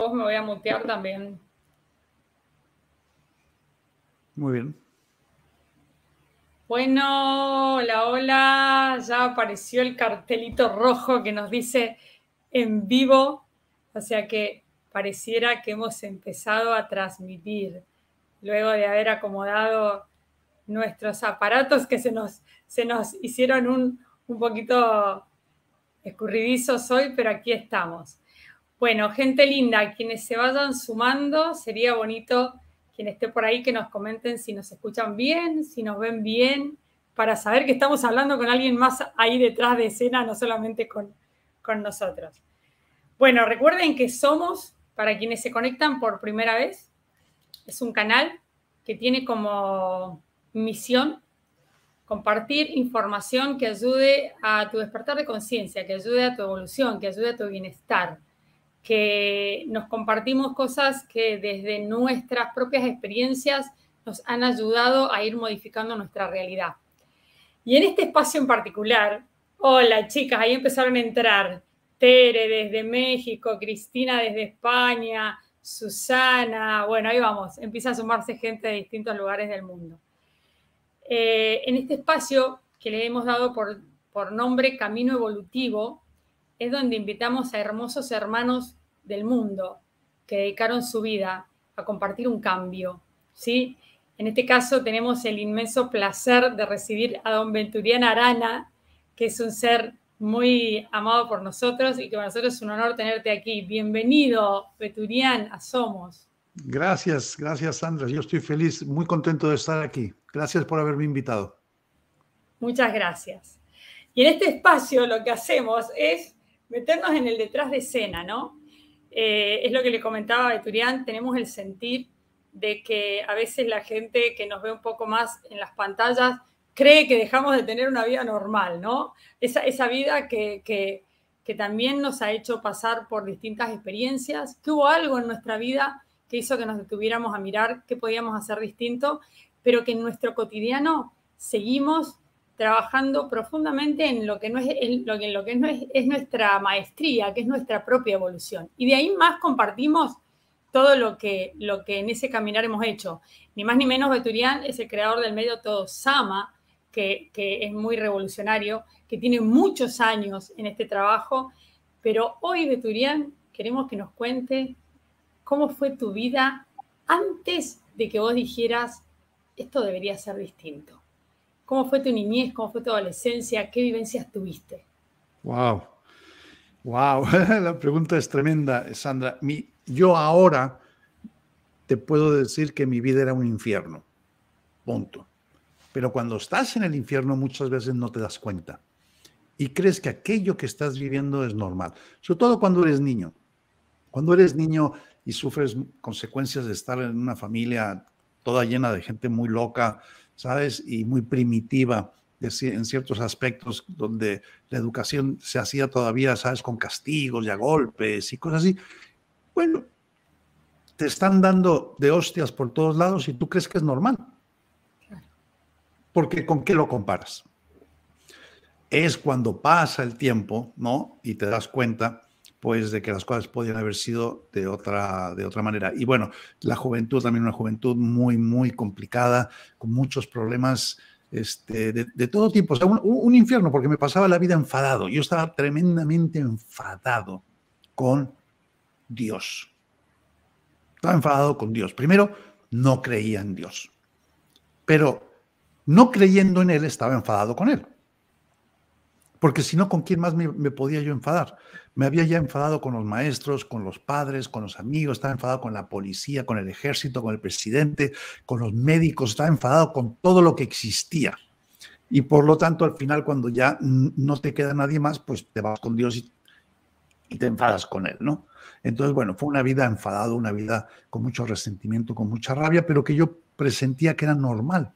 Vos me voy a mutear también. Muy bien. Bueno, hola, hola. Ya apareció el cartelito rojo que nos dice en vivo. O sea que pareciera que hemos empezado a transmitir luego de haber acomodado nuestros aparatos que se nos, hicieron un, un poquito escurridizos hoy, pero aquí estamos. Bueno, gente linda, quienes se vayan sumando, sería bonito quien esté por ahí que nos comenten si nos escuchan bien, si nos ven bien, para saber que estamos hablando con alguien más ahí detrás de escena, no solamente con, nosotros. Bueno, recuerden que somos, para quienes se conectan por primera vez, es un canal que tiene como misión compartir información que ayude a tu despertar de conciencia, que ayude a tu evolución, que ayude a tu bienestar que nos compartimos cosas que desde nuestras propias experiencias nos han ayudado a ir modificando nuestra realidad. Y en este espacio en particular, hola chicas, ahí empezaron a entrar Tere desde México, Cristina desde España, Susana, bueno, ahí vamos, empieza a sumarse gente de distintos lugares del mundo. Eh, en este espacio que le hemos dado por nombre Camino Evolutivo, es donde invitamos a hermosos hermanos del mundo que dedicaron su vida a compartir un cambio, ¿sí? En este caso tenemos el inmenso placer de recibir a don Venturiano Arana, que es un ser muy amado por nosotros y que para nosotros es un honor tenerte aquí. Bienvenido, Venturián, a Somos. Gracias, gracias Sandra. Yo estoy feliz, muy contento de estar aquí. Gracias por haberme invitado. Muchas gracias. Y en este espacio lo que hacemos es meternos en el detrás de escena, ¿no? Eh, es lo que le comentaba a Turian, tenemos el sentir de que a veces la gente que nos ve un poco más en las pantallas cree que dejamos de tener una vida normal, ¿no? Esa, vida que, que también nos ha hecho pasar por distintas experiencias, que hubo algo en nuestra vida que hizo que nos detuviéramos a mirar qué podíamos hacer distinto, pero que en nuestro cotidiano seguimos trabajando profundamente en lo que, no es, lo que, lo que no es, nuestra maestría, que es nuestra propia evolución. Y de ahí más compartimos todo lo que, lo que en ese caminar hemos hecho. Ni más ni menos, Beturian es el creador del medio Todo Sama, que, que es muy revolucionario, que tiene muchos años en este trabajo, pero hoy, Beturian, queremos que nos cuente cómo fue tu vida antes de que vos dijeras, esto debería ser distinto. ¿Cómo fue tu niñez? ¿Cómo fue tu adolescencia? ¿Qué vivencias tuviste? Wow, wow, la pregunta es tremenda, Sandra. Mi, yo ahora te puedo decir que mi vida era un infierno, punto. Pero cuando estás en el infierno muchas veces no te das cuenta y crees que aquello que estás viviendo es normal, sobre todo cuando eres niño. Cuando eres niño y sufres consecuencias de estar en una familia toda llena de gente muy loca, ¿sabes? Y muy primitiva en ciertos aspectos donde la educación se hacía todavía, ¿sabes? Con castigos y a golpes y cosas así. Bueno, te están dando de hostias por todos lados y tú crees que es normal. Porque ¿con qué lo comparas? Es cuando pasa el tiempo, ¿no? Y te das cuenta pues de que las cosas podían haber sido de otra, de otra manera. Y bueno, la juventud también una juventud muy, muy complicada, con muchos problemas este, de, todo tipo. O sea, un, un, infierno, porque me pasaba la vida enfadado. Yo estaba tremendamente enfadado con Dios. Estaba enfadado con Dios. Primero, no creía en Dios. Pero no creyendo en Él, estaba enfadado con Él porque si no, ¿con quién más me, podía yo enfadar? Me había ya enfadado con los maestros, con los padres, con los amigos, estaba enfadado con la policía, con el ejército, con el presidente, con los médicos, estaba enfadado con todo lo que existía. Y por lo tanto, al final, cuando ya no te queda nadie más, pues te vas con Dios y, y te enfadas con Él, ¿no? Entonces, bueno, fue una vida enfadada, una vida con mucho resentimiento, con mucha rabia, pero que yo presentía que era normal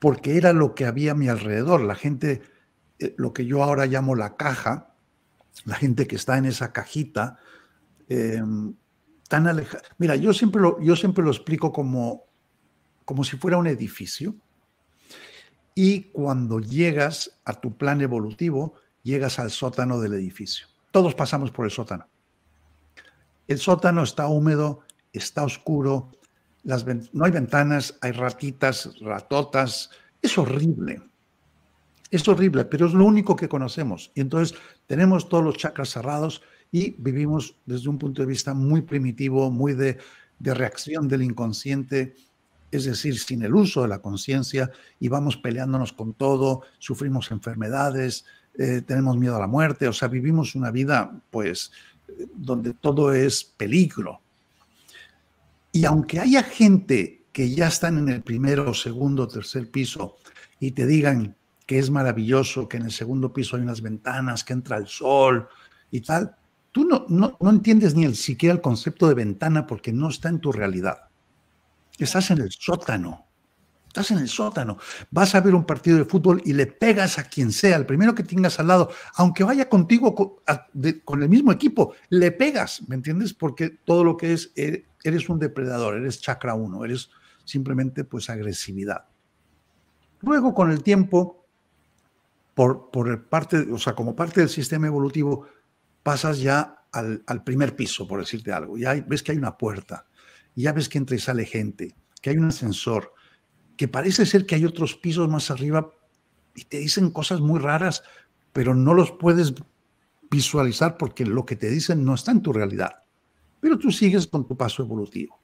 porque era lo que había a mi alrededor, la gente, eh, lo que yo ahora llamo la caja, la gente que está en esa cajita, em, tan alejada. Mira, yo siempre lo, yo siempre lo explico como, como si fuera un edificio. Y cuando llegas a tu plan evolutivo, llegas al sótano del edificio. Todos pasamos por el sótano. El sótano está húmedo, está oscuro, no hay ventanas, hay ratitas, ratotas. Es horrible. Es horrible, pero es lo único que conocemos. Y entonces tenemos todos los chakras cerrados y vivimos desde un punto de vista muy primitivo, muy de, reacción del inconsciente, es decir, sin el uso de la conciencia y vamos peleándonos con todo, sufrimos enfermedades, eh, tenemos miedo a la muerte, o sea, vivimos una vida pues eh, donde todo es peligro, y aunque haya gente que ya están en el primero, segundo, tercer piso y te digan que es maravilloso, que en el segundo piso hay unas ventanas, que entra el sol y tal, tú no, no, entiendes ni el, siquiera el concepto de ventana porque no está en tu realidad. Estás en el sótano. Estás en el sótano. Vas a ver un partido de fútbol y le pegas a quien sea, el primero que tengas al lado, aunque vaya contigo con, el mismo equipo, le pegas, ¿me entiendes? Porque todo lo que es eh, eres un depredador, eres chakra uno, eres simplemente pues agresividad. Luego con el tiempo, por, por parte, o sea, como parte del sistema evolutivo, pasas ya al, primer piso, por decirte algo. Ya ves que hay una puerta, ya ves que entra y sale gente, que hay un ascensor, que parece ser que hay otros pisos más arriba y te dicen cosas muy raras, pero no los puedes visualizar porque lo que te dicen no está en tu realidad pero tú sigues con tu paso evolutivo.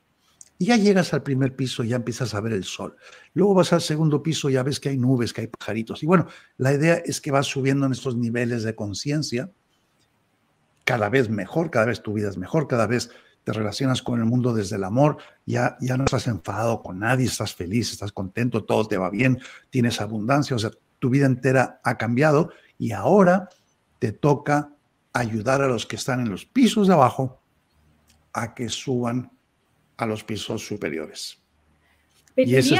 Y ya llegas al primer piso, ya empiezas a ver el sol. Luego vas al segundo piso, ya ves que hay nubes, que hay pajaritos. Y bueno, la idea es que vas subiendo en estos niveles de conciencia, cada vez mejor, cada vez tu vida es mejor, cada vez te relacionas con el mundo desde el amor, ya, ya no estás enfadado con nadie, estás feliz, estás contento, todo te va bien, tienes abundancia, o sea, tu vida entera ha cambiado y ahora te toca ayudar a los que están en los pisos de abajo a que suban a los pisos superiores. Y es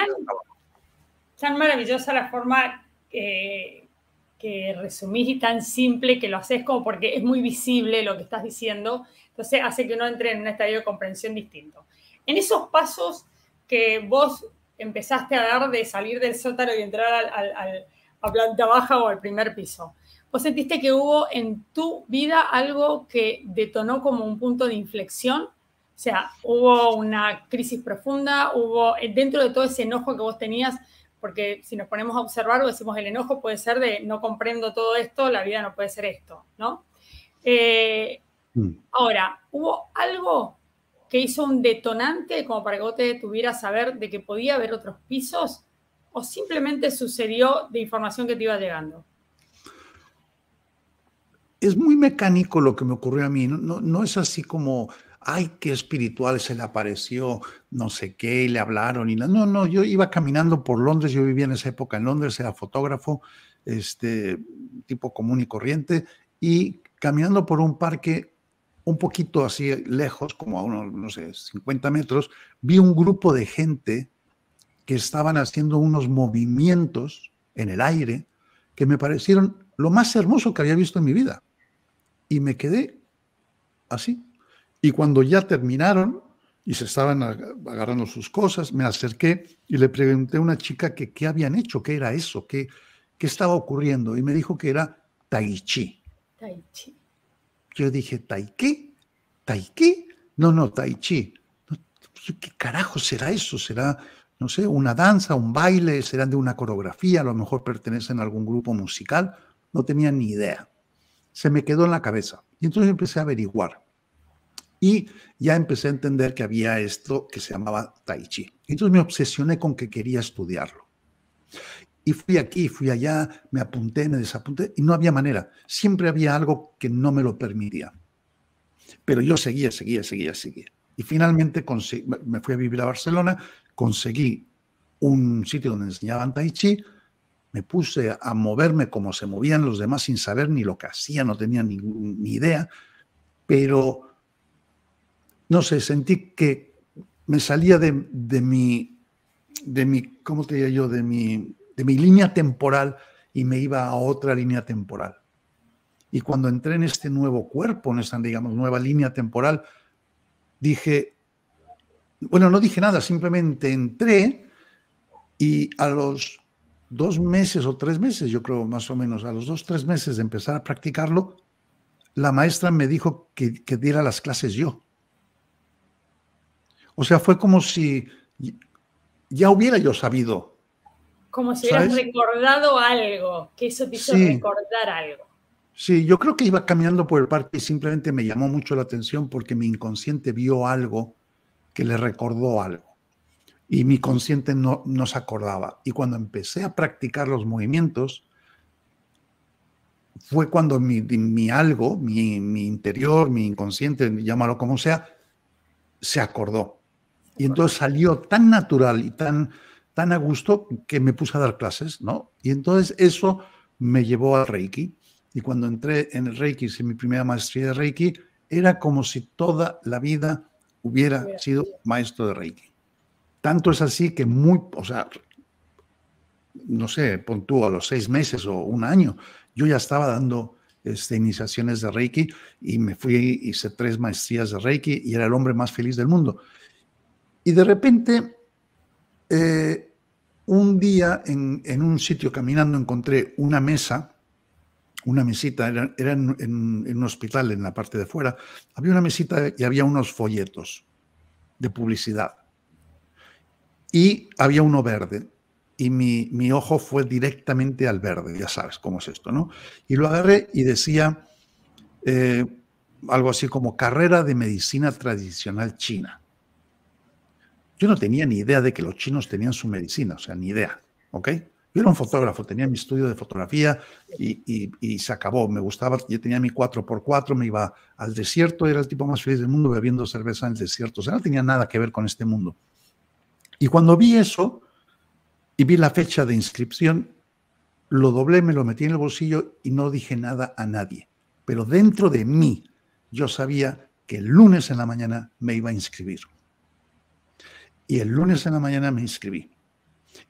tan maravillosa la forma que resumís y tan simple que lo haces como porque es muy visible lo que estás diciendo, entonces hace que uno entre en un estadio de comprensión distinto. En esos pasos que vos empezaste a dar de salir del sótano y entrar al, a planta baja o al primer piso, ¿Vos sentiste que hubo en tu vida algo que detonó como un punto de inflexión? O sea, hubo una crisis profunda, hubo eh, dentro de todo ese enojo que vos tenías, porque si nos ponemos a observar o decimos el enojo puede ser de no comprendo todo esto, la vida no puede ser esto, ¿no? Eh, mm. Ahora, ¿hubo algo que hizo un detonante como para que vos te detuvieras a saber de que podía haber otros pisos o simplemente sucedió de información que te iba llegando? es muy mecánico lo que me ocurrió a mí. No, no, es así como, ay, qué espiritual se le apareció, no sé qué, y le hablaron. Y no, no, yo iba caminando por Londres, yo vivía en esa época en Londres, era fotógrafo, este tipo común y corriente, y caminando por un parque un poquito así lejos, como a unos, no sé, 50 metros, vi un grupo de gente que estaban haciendo unos movimientos en el aire que me parecieron lo más hermoso que había visto en mi vida y me quedé así. Y cuando ya terminaron y se estaban agarrando sus cosas, me acerqué y le pregunté a una chica qué habían hecho, qué era eso, qué, qué estaba ocurriendo. Y me dijo que era tai chi. Tai Yo dije, ¿tai qué? ¿Tai No, no, tai chi. ¿Qué carajo será eso? ¿Será, no sé, una danza, un baile? ¿Serán de una coreografía? A lo mejor pertenecen a algún grupo musical. No tenía ni idea se me quedó en la cabeza. Y entonces empecé a averiguar. Y ya empecé a entender que había esto que se llamaba tai chi. Entonces me obsesioné con que quería estudiarlo. Y fui aquí, fui allá, me apunté, me desapunté y no había manera. Siempre había algo que no me lo permitía. Pero yo seguía, seguía, seguía, seguía. Y finalmente me fui a vivir a Barcelona, conseguí un sitio donde enseñaban tai chi, me puse a moverme como se movían los demás sin saber ni lo que hacía, no tenía ni, idea, pero no sé, sentí que me salía de, mi, de mi, ¿cómo te yo? De mi, de mi línea temporal y me iba a otra línea temporal. Y cuando entré en este nuevo cuerpo, en esta, digamos, nueva línea temporal, dije, bueno, no dije nada, simplemente entré y a los dos meses o tres meses, yo creo más o menos, a los dos, tres meses de empezar a practicarlo, la maestra me dijo que, diera las clases yo. O sea, fue como si ya hubiera yo sabido. Como si hubiera recordado algo, que eso te hizo recordar algo. Sí, yo creo que iba caminando por el parque y simplemente me llamó mucho la atención porque mi inconsciente vio algo que le recordó algo y mi consciente no, no se acordaba. Y cuando empecé a practicar los movimientos, fue cuando mi, algo, mi, interior, mi inconsciente, llámalo como sea, se acordó. Y entonces salió tan natural y tan, tan a gusto que me puse a dar clases, ¿no? Y entonces eso me llevó al Reiki. Y cuando entré en el Reiki, hice mi primera maestría de Reiki, era como si toda la vida hubiera sido maestro de Reiki. Tanto es así que muy, o sea, no sé, puntúo a los seis meses o un año, yo ya estaba dando este, iniciaciones de Reiki y me fui, hice tres maestrías de Reiki y era el hombre más feliz del mundo. Y de repente, eh, un día en, un sitio caminando encontré una mesa, una mesita, era, en, un hospital en la parte de fuera, había una mesita y había unos folletos de publicidad y había uno verde. Y mi, ojo fue directamente al verde, ya sabes cómo es esto, ¿no? Y lo agarré y decía eh, algo así como carrera de medicina tradicional china. Yo no tenía ni idea de que los chinos tenían su medicina, o sea, ni idea, ¿ok? Yo era un fotógrafo, tenía mi estudio de fotografía y, y, y, se acabó. Me gustaba, yo tenía mi 4x4, me iba al desierto, era el tipo más feliz del mundo bebiendo cerveza en el desierto. O sea, no tenía nada que ver con este mundo. Y cuando vi eso y vi la fecha de inscripción, lo doblé, me lo metí en el bolsillo y no dije nada a nadie. Pero dentro de mí yo sabía que el lunes en la mañana me iba a inscribir. Y el lunes en la mañana me inscribí.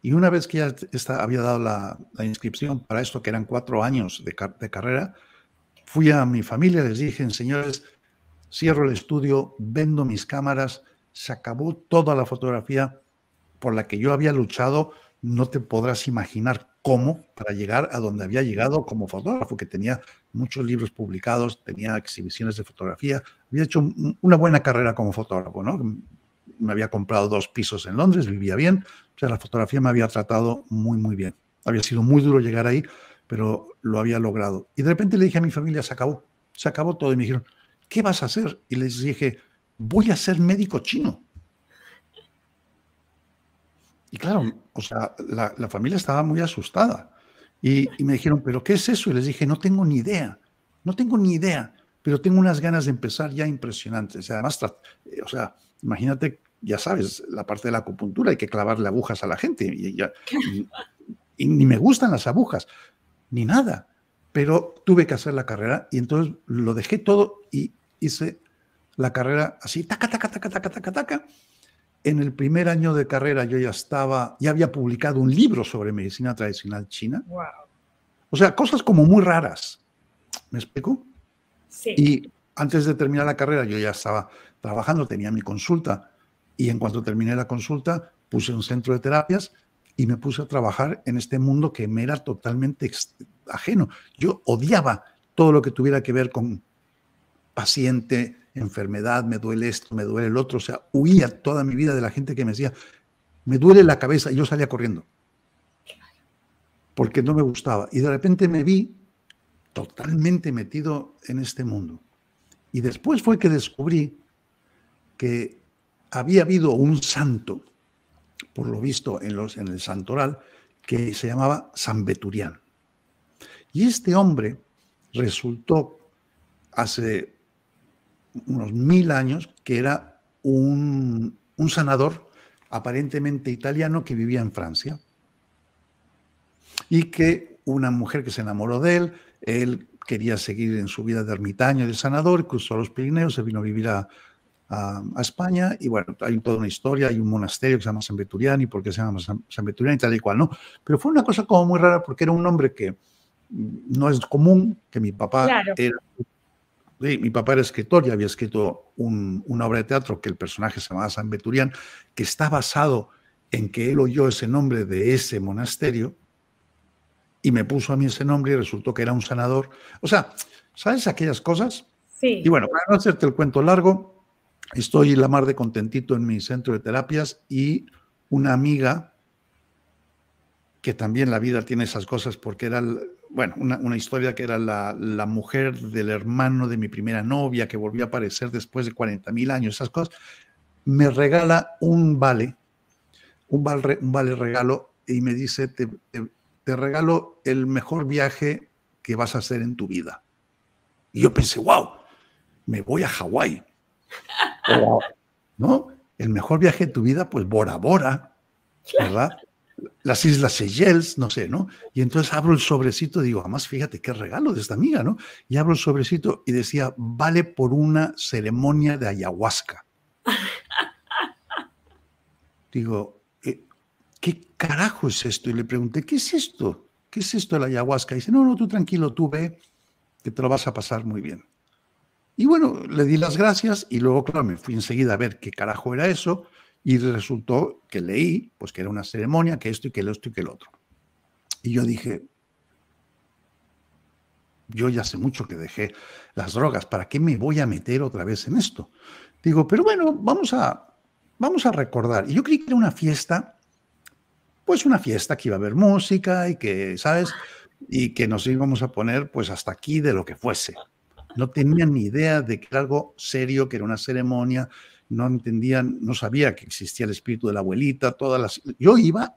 Y una vez que ya había dado la, inscripción para esto, que eran cuatro años de, de carrera, fui a mi familia, les dije, señores, cierro el estudio, vendo mis cámaras, se acabó toda la fotografía, por la que yo había luchado, no te podrás imaginar cómo para llegar a donde había llegado como fotógrafo, que tenía muchos libros publicados, tenía exhibiciones de fotografía, había hecho una buena carrera como fotógrafo, ¿no? Me había comprado dos pisos en Londres, vivía bien, o sea, la fotografía me había tratado muy, muy bien. Había sido muy duro llegar ahí, pero lo había logrado. Y de repente le dije a mi familia, se acabó, se acabó todo, y me dijeron, ¿qué vas a hacer? Y les dije, voy a ser médico chino. Y claro, o sea, la, familia estaba muy asustada. Y, me dijeron, ¿pero qué es eso? Y les dije, no tengo ni idea, no tengo ni idea, pero tengo unas ganas de empezar ya impresionantes. sea además, eh, o sea, imagínate, ya sabes, la parte de la acupuntura, hay que clavarle agujas a la gente. Y, y ni me gustan las agujas, ni nada. Pero tuve que hacer la carrera y entonces lo dejé todo y hice la carrera así, taca, taca, taca, taca, taca, taca en el primer año de carrera yo ya estaba, ya había publicado un libro sobre medicina tradicional china. O sea, cosas como muy raras. ¿Me explico? Sí. Y antes de terminar la carrera yo ya estaba trabajando, tenía mi consulta. Y en cuanto terminé la consulta, puse un centro de terapias y me puse a trabajar en este mundo que me era totalmente ajeno. Yo odiaba todo lo que tuviera que ver con paciente, enfermedad, me duele esto, me duele el otro. O sea, huía toda mi vida de la gente que me decía, me duele la cabeza, y yo salía corriendo. Porque no me gustaba. Y de repente me vi totalmente metido en este mundo. Y después fue que descubrí que había habido un santo, por lo visto en, los, en el santoral, que se llamaba San Beturián. Y este hombre resultó hace unos mil años, que era un, sanador aparentemente italiano que vivía en Francia. Y que una mujer que se enamoró de él, él quería seguir en su vida de ermitaño de sanador, cruzó los Pirineos, se vino a vivir a, a, España y bueno, hay toda una historia, hay un monasterio que se llama San veturiano y por qué se llama San, San y tal y cual, ¿no? Pero fue una cosa como muy rara porque era un hombre que no es común, que mi papá era mi papá era escritor y había escrito una obra de teatro que el personaje se llamaba San Beturian, que está basado en que él oyó ese nombre de ese monasterio y me puso a mí ese nombre y resultó que era un sanador. O sea, ¿sabes aquellas cosas? Sí. Y bueno, para no hacerte el cuento largo, estoy la mar de contentito en mi centro de terapias y una amiga que también la vida tiene esas cosas porque era bueno, una, historia que era la, mujer del hermano de mi primera novia que volvió a aparecer después de 40 mil años, esas cosas, me regala un vale, un vale, un regalo y me dice, te, regalo el mejor viaje que vas a hacer en tu vida. Y yo pensé, wow, me voy a Hawái. ¿No? El mejor viaje de tu vida, pues Bora Bora, ¿verdad? las Islas Seychelles, no sé, ¿no? Y entonces abro el sobrecito, digo, además fíjate qué regalo de esta amiga, ¿no? Y abro el sobrecito y decía, vale por una ceremonia de ayahuasca. digo, eh, ¿qué carajo es esto? Y le pregunté, ¿qué es esto? ¿Qué es esto de la ayahuasca? Y dice, no, no, tú tranquilo, tú ve, que te lo vas a pasar muy bien. Y bueno, le di las gracias y luego, claro, me fui enseguida a ver qué carajo era eso. Y resultó que leí, pues que era una ceremonia, que esto y que el y que el otro. Y yo dije, yo ya sé mucho que dejé las drogas, ¿para qué me voy a meter otra vez en esto? Digo, pero bueno, vamos a, vamos a recordar. Y yo creí que era una fiesta, pues una fiesta que iba a haber música y que, ¿sabes? Y que nos íbamos a poner pues hasta aquí de lo que fuese. No tenía ni idea de que era algo serio, que era una ceremonia, no entendían, no sabía que existía el espíritu de la abuelita, todas las... Yo iba,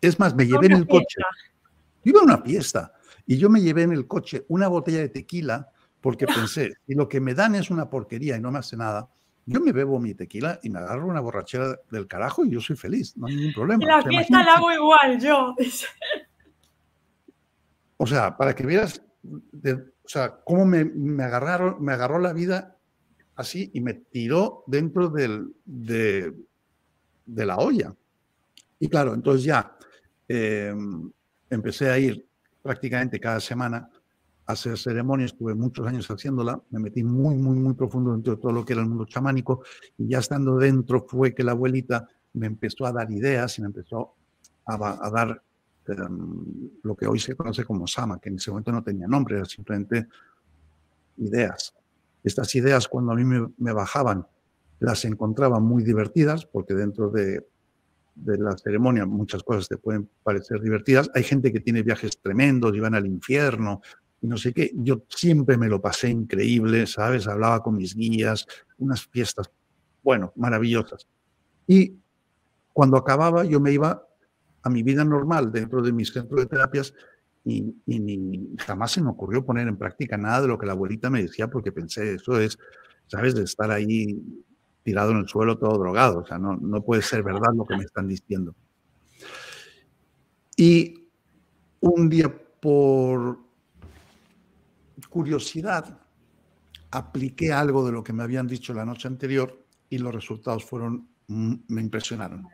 es más, me llevé en el coche. Yo iba a una fiesta y yo me llevé en el coche una botella de tequila porque pensé, si lo que me dan es una porquería y no me hace nada, yo me bebo mi tequila y me agarro una borrachera del carajo y yo soy feliz, no hay ningún problema. la fiesta la hago igual yo. O sea, para que vieras, o sea, cómo me, me, agarraron, me agarró la vida así y me tiró dentro de, la olla. Y claro, entonces ya eh, empecé a ir prácticamente cada semana a hacer ceremonias, estuve muchos años haciéndola, me metí muy, muy, muy profundo dentro de todo lo que era el mundo chamánico y ya estando dentro fue que la abuelita me empezó a dar ideas y me empezó a, dar em, lo que hoy se conoce como Sama, que en ese momento no tenía nombre, era simplemente ideas. Estas ideas cuando a mí me, bajaban las encontraba muy divertidas, porque dentro de, la ceremonia muchas cosas te pueden parecer divertidas. Hay gente que tiene viajes tremendos iban al infierno y no sé qué. Yo siempre me lo pasé increíble, ¿sabes? Hablaba con mis guías, unas fiestas, bueno, maravillosas. Y cuando acababa yo me iba a mi vida normal dentro de mis centros de terapias y, jamás se me ocurrió poner en práctica nada de lo que la abuelita me decía porque pensé, eso es, ¿sabes?, de estar ahí tirado en el suelo todo drogado, o sea, no, no puede ser verdad lo que me están diciendo. Y un día por curiosidad apliqué algo de lo que me habían dicho la noche anterior y los resultados fueron, mm, me impresionaron.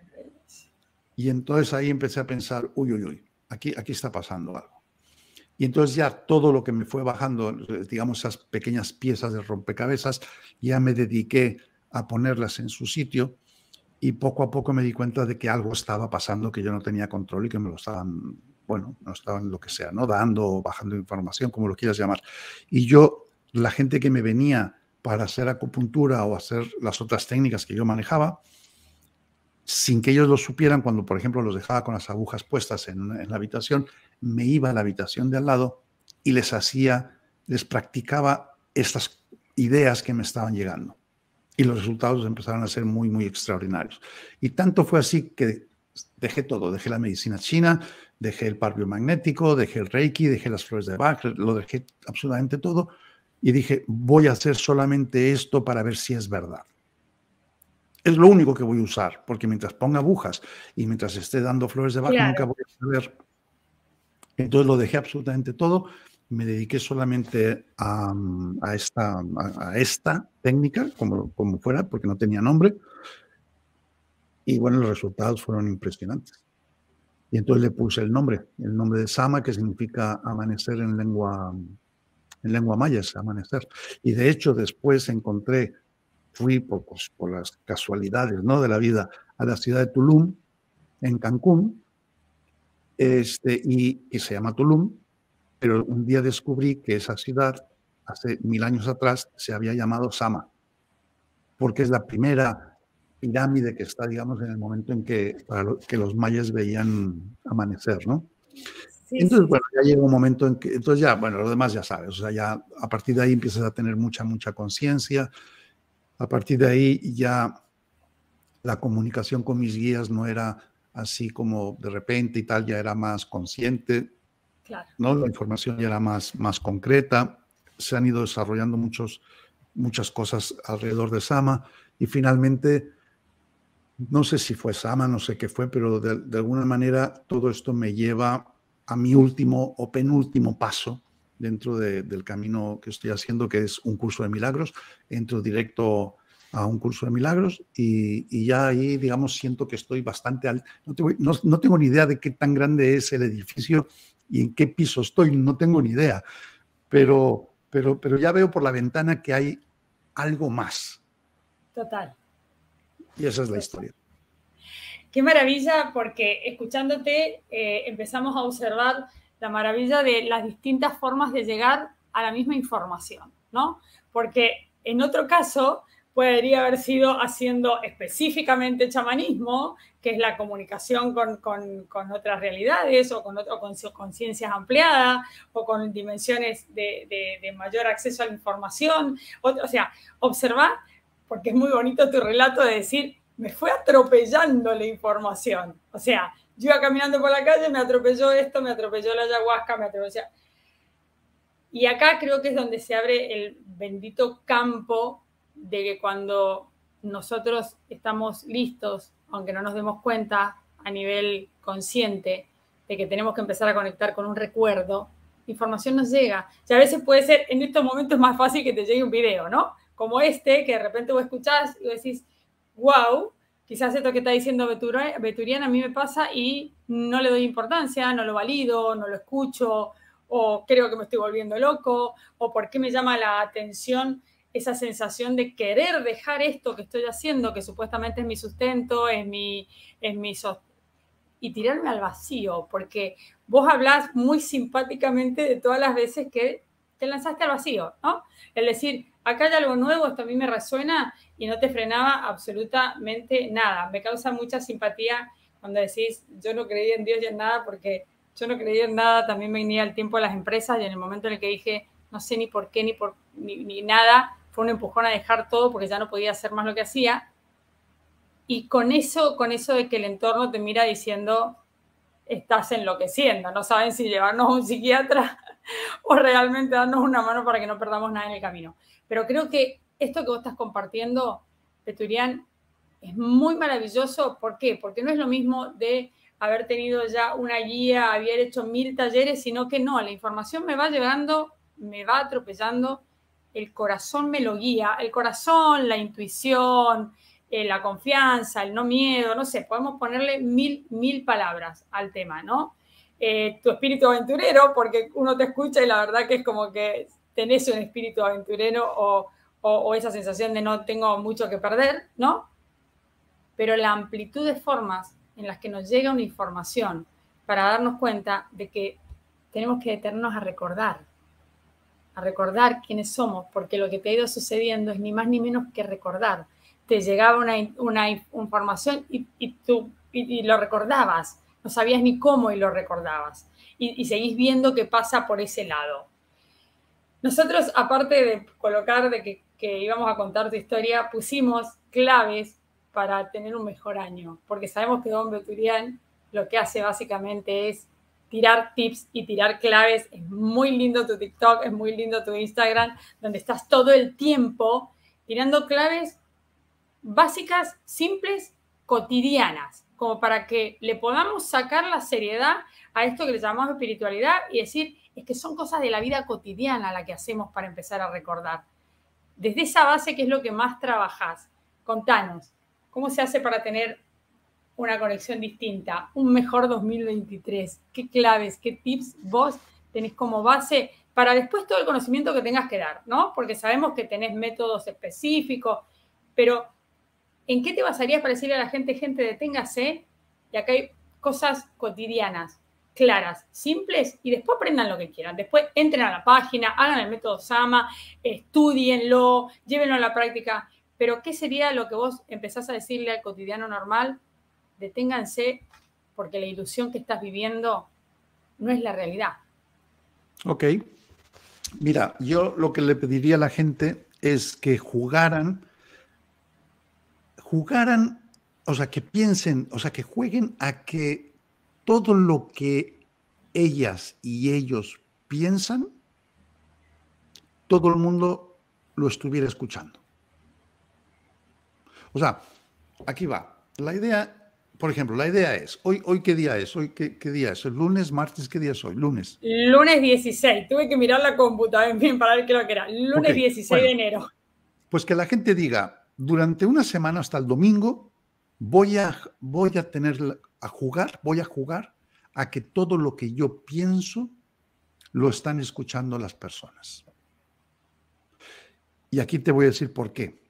Y entonces ahí empecé a pensar, uy, uy, uy, aquí, aquí está pasando algo. Y entonces ya todo lo que me fue bajando, digamos, esas pequeñas piezas de rompecabezas, ya me dediqué a ponerlas en su sitio y poco a poco me di cuenta de que algo estaba pasando que yo no tenía control y que me lo estaban, bueno, no estaban lo que sea, ¿no? Dando o bajando información, como lo quieras llamar. Y yo, la gente que me venía para hacer acupuntura o hacer las otras técnicas que yo manejaba, sin que ellos lo supieran, cuando por ejemplo los dejaba con las agujas puestas en, la habitación, me iba a la habitación de al lado y les hacía, les practicaba estas ideas que me estaban llegando. Y los resultados empezaron a ser muy, muy extraordinarios. Y tanto fue así que dejé todo, dejé la medicina china, dejé el parvio magnético, dejé el reiki, dejé las flores de Bach, lo dejé absolutamente todo y dije, voy a hacer solamente esto para ver si es verdad es lo único que voy a usar, porque mientras ponga agujas y mientras esté dando flores de vaca nunca voy a saber. Entonces lo dejé absolutamente todo, me dediqué solamente a, mm, esta, a, esta técnica, como, como fuera, porque no tenía nombre, y bueno, los resultados fueron impresionantes. Y entonces le puse el nombre, el nombre de Sama, que significa amanecer en lengua, en lengua maya, es amanecer. Y de hecho después encontré fui por, por las casualidades ¿no? de la vida a la ciudad de Tulum, en Cancún, este, y se llama Tulum, pero un día descubrí que esa ciudad, hace mil años atrás, se había llamado Sama, porque es la primera pirámide que está, digamos, en el momento en que, para que los mayas veían amanecer, ¿no? entonces, bueno, ya llega un momento en que, entonces ya, bueno, lo demás ya sabes, o sea, ya a partir de ahí empiezas a tener mucha, mucha conciencia, a partir de ahí ya la comunicación con mis guías no era así como de repente y tal, ya era más consciente, ¿no? La información ya era más, más concreta, se han ido desarrollando muchos, muchas cosas alrededor de Sama y finalmente, no sé si fue Sama, no sé qué fue, pero de alguna manera todo esto me lleva a mi último o penúltimo paso, dentro del camino que estoy haciendo, que es un curso de milagros. Entro directo a un curso de milagros y, ya ahí, digamos, siento que estoy bastante al... No tengo, ni idea de qué tan grande es el edificio y en qué piso estoy, no tengo ni idea, pero, pero, pero ya veo por la ventana que hay algo más. Total. Y esa es la historia. Qué maravilla, porque escuchándote eh, empezamos a observar la maravilla de las distintas formas de llegar a la misma información, ¿no? Porque en otro caso podría haber sido haciendo específicamente chamanismo, que es la comunicación con, otras realidades o con, otro, con conciencias ampliadas o con dimensiones de, mayor acceso a la información. o sea, observar, porque es muy bonito tu relato de decir, me fue atropellando la información. O sea, yo iba caminando por la calle, me atropelló esto, me atropelló la ayahuasca, me atropelló... Y acá creo que es donde se abre el bendito campo de que cuando nosotros estamos listos, aunque no nos demos cuenta a nivel consciente, de que tenemos que empezar a conectar con un recuerdo, información nos llega. Y a veces puede ser, en estos momentos más fácil que te llegue un video, ¿no? Como este, que de repente vos escuchás y decís, wow, quizás esto que está diciendo Beturian a mí me pasa y no le doy importancia, no lo valido, no lo escucho, o creo que me estoy volviendo loco, o por qué me llama la atención esa sensación de querer dejar esto que estoy haciendo, que supuestamente es mi sustento, es mi, es mi y tirarme al vacío, porque vos hablás muy simpáticamente de todas las veces que te lanzaste al vacío, ¿no? El decir, acá hay algo nuevo, esto a mí me resuena y no te frenaba absolutamente nada. Me causa mucha simpatía cuando decís, yo no creía en Dios y en nada, porque yo no creía en nada, también me venía el tiempo de las empresas y en el momento en el que dije, no sé ni por qué, ni, por, ni, nada, fue un empujón a dejar todo porque ya no podía hacer más lo que hacía. Y con eso, con eso de que el entorno te mira diciendo, estás enloqueciendo, no saben si llevarnos a un psiquiatra o realmente darnos una mano para que no perdamos nada en el camino. Pero creo que esto que vos estás compartiendo, Peturian, es muy maravilloso. ¿Por qué? Porque no es lo mismo de haber tenido ya una guía, haber hecho mil talleres, sino que no, la información me va llevando, me va atropellando, el corazón me lo guía, el corazón, la intuición, eh, la confianza, el no miedo, no sé, podemos ponerle mil, mil palabras al tema, ¿no? Eh, tu espíritu aventurero, porque uno te escucha y la verdad que es como que tenés un espíritu aventurero o, esa sensación de no tengo mucho que perder, ¿no? Pero la amplitud de formas en las que nos llega una información para darnos cuenta de que tenemos que detenernos a recordar, a recordar quiénes somos, porque lo que te ha ido sucediendo es ni más ni menos que recordar. Te llegaba una, información y, tú, lo recordabas, no sabías ni cómo y lo recordabas. Y, y seguís viendo qué pasa por ese lado. Nosotros, aparte de colocar de que, que, íbamos a contar tu historia, pusimos claves para tener un mejor año, porque sabemos que Don Beturian lo que hace básicamente es tirar tips y tirar claves. Es muy lindo tu TikTok, es muy lindo tu Instagram, donde estás todo el tiempo tirando claves básicas, simples, cotidianas, como para que le podamos sacar la seriedad a esto que le llamamos espiritualidad y decir, es que son cosas de la vida cotidiana la que hacemos para empezar a recordar. Desde esa base, ¿qué es lo que más trabajás? Contanos, ¿cómo se hace para tener una conexión distinta, un mejor 2023? ¿Qué claves, qué tips vos tenés como base para después todo el conocimiento que tengas que dar, ¿no? Porque sabemos que tenés métodos específicos, pero ¿en qué te basarías para decirle a la gente, gente, deténgase? Y acá hay cosas cotidianas claras, simples y después aprendan lo que quieran. Después entren a la página, hagan el método Sama, estudienlo, llévenlo a la práctica. Pero ¿qué sería lo que vos empezás a decirle al cotidiano normal? Deténganse porque la ilusión que estás viviendo no es la realidad. Ok. Mira, yo lo que le pediría a la gente es que jugaran, jugaran, o sea, que piensen, o sea, que jueguen a que todo lo que ellas y ellos piensan, todo el mundo lo estuviera escuchando. O sea, aquí va. La idea, por ejemplo, la idea es, hoy, hoy qué día es, hoy qué, día es, el lunes, martes, ¿qué día es hoy? Lunes. Lunes 16, tuve que mirar la computadora para ver qué que era. Lunes 16 de enero. Pues que la gente diga, durante una semana hasta el domingo voy a, voy a tener a jugar, voy a jugar a que todo lo que yo pienso lo están escuchando las personas. Y aquí te voy a decir por qué.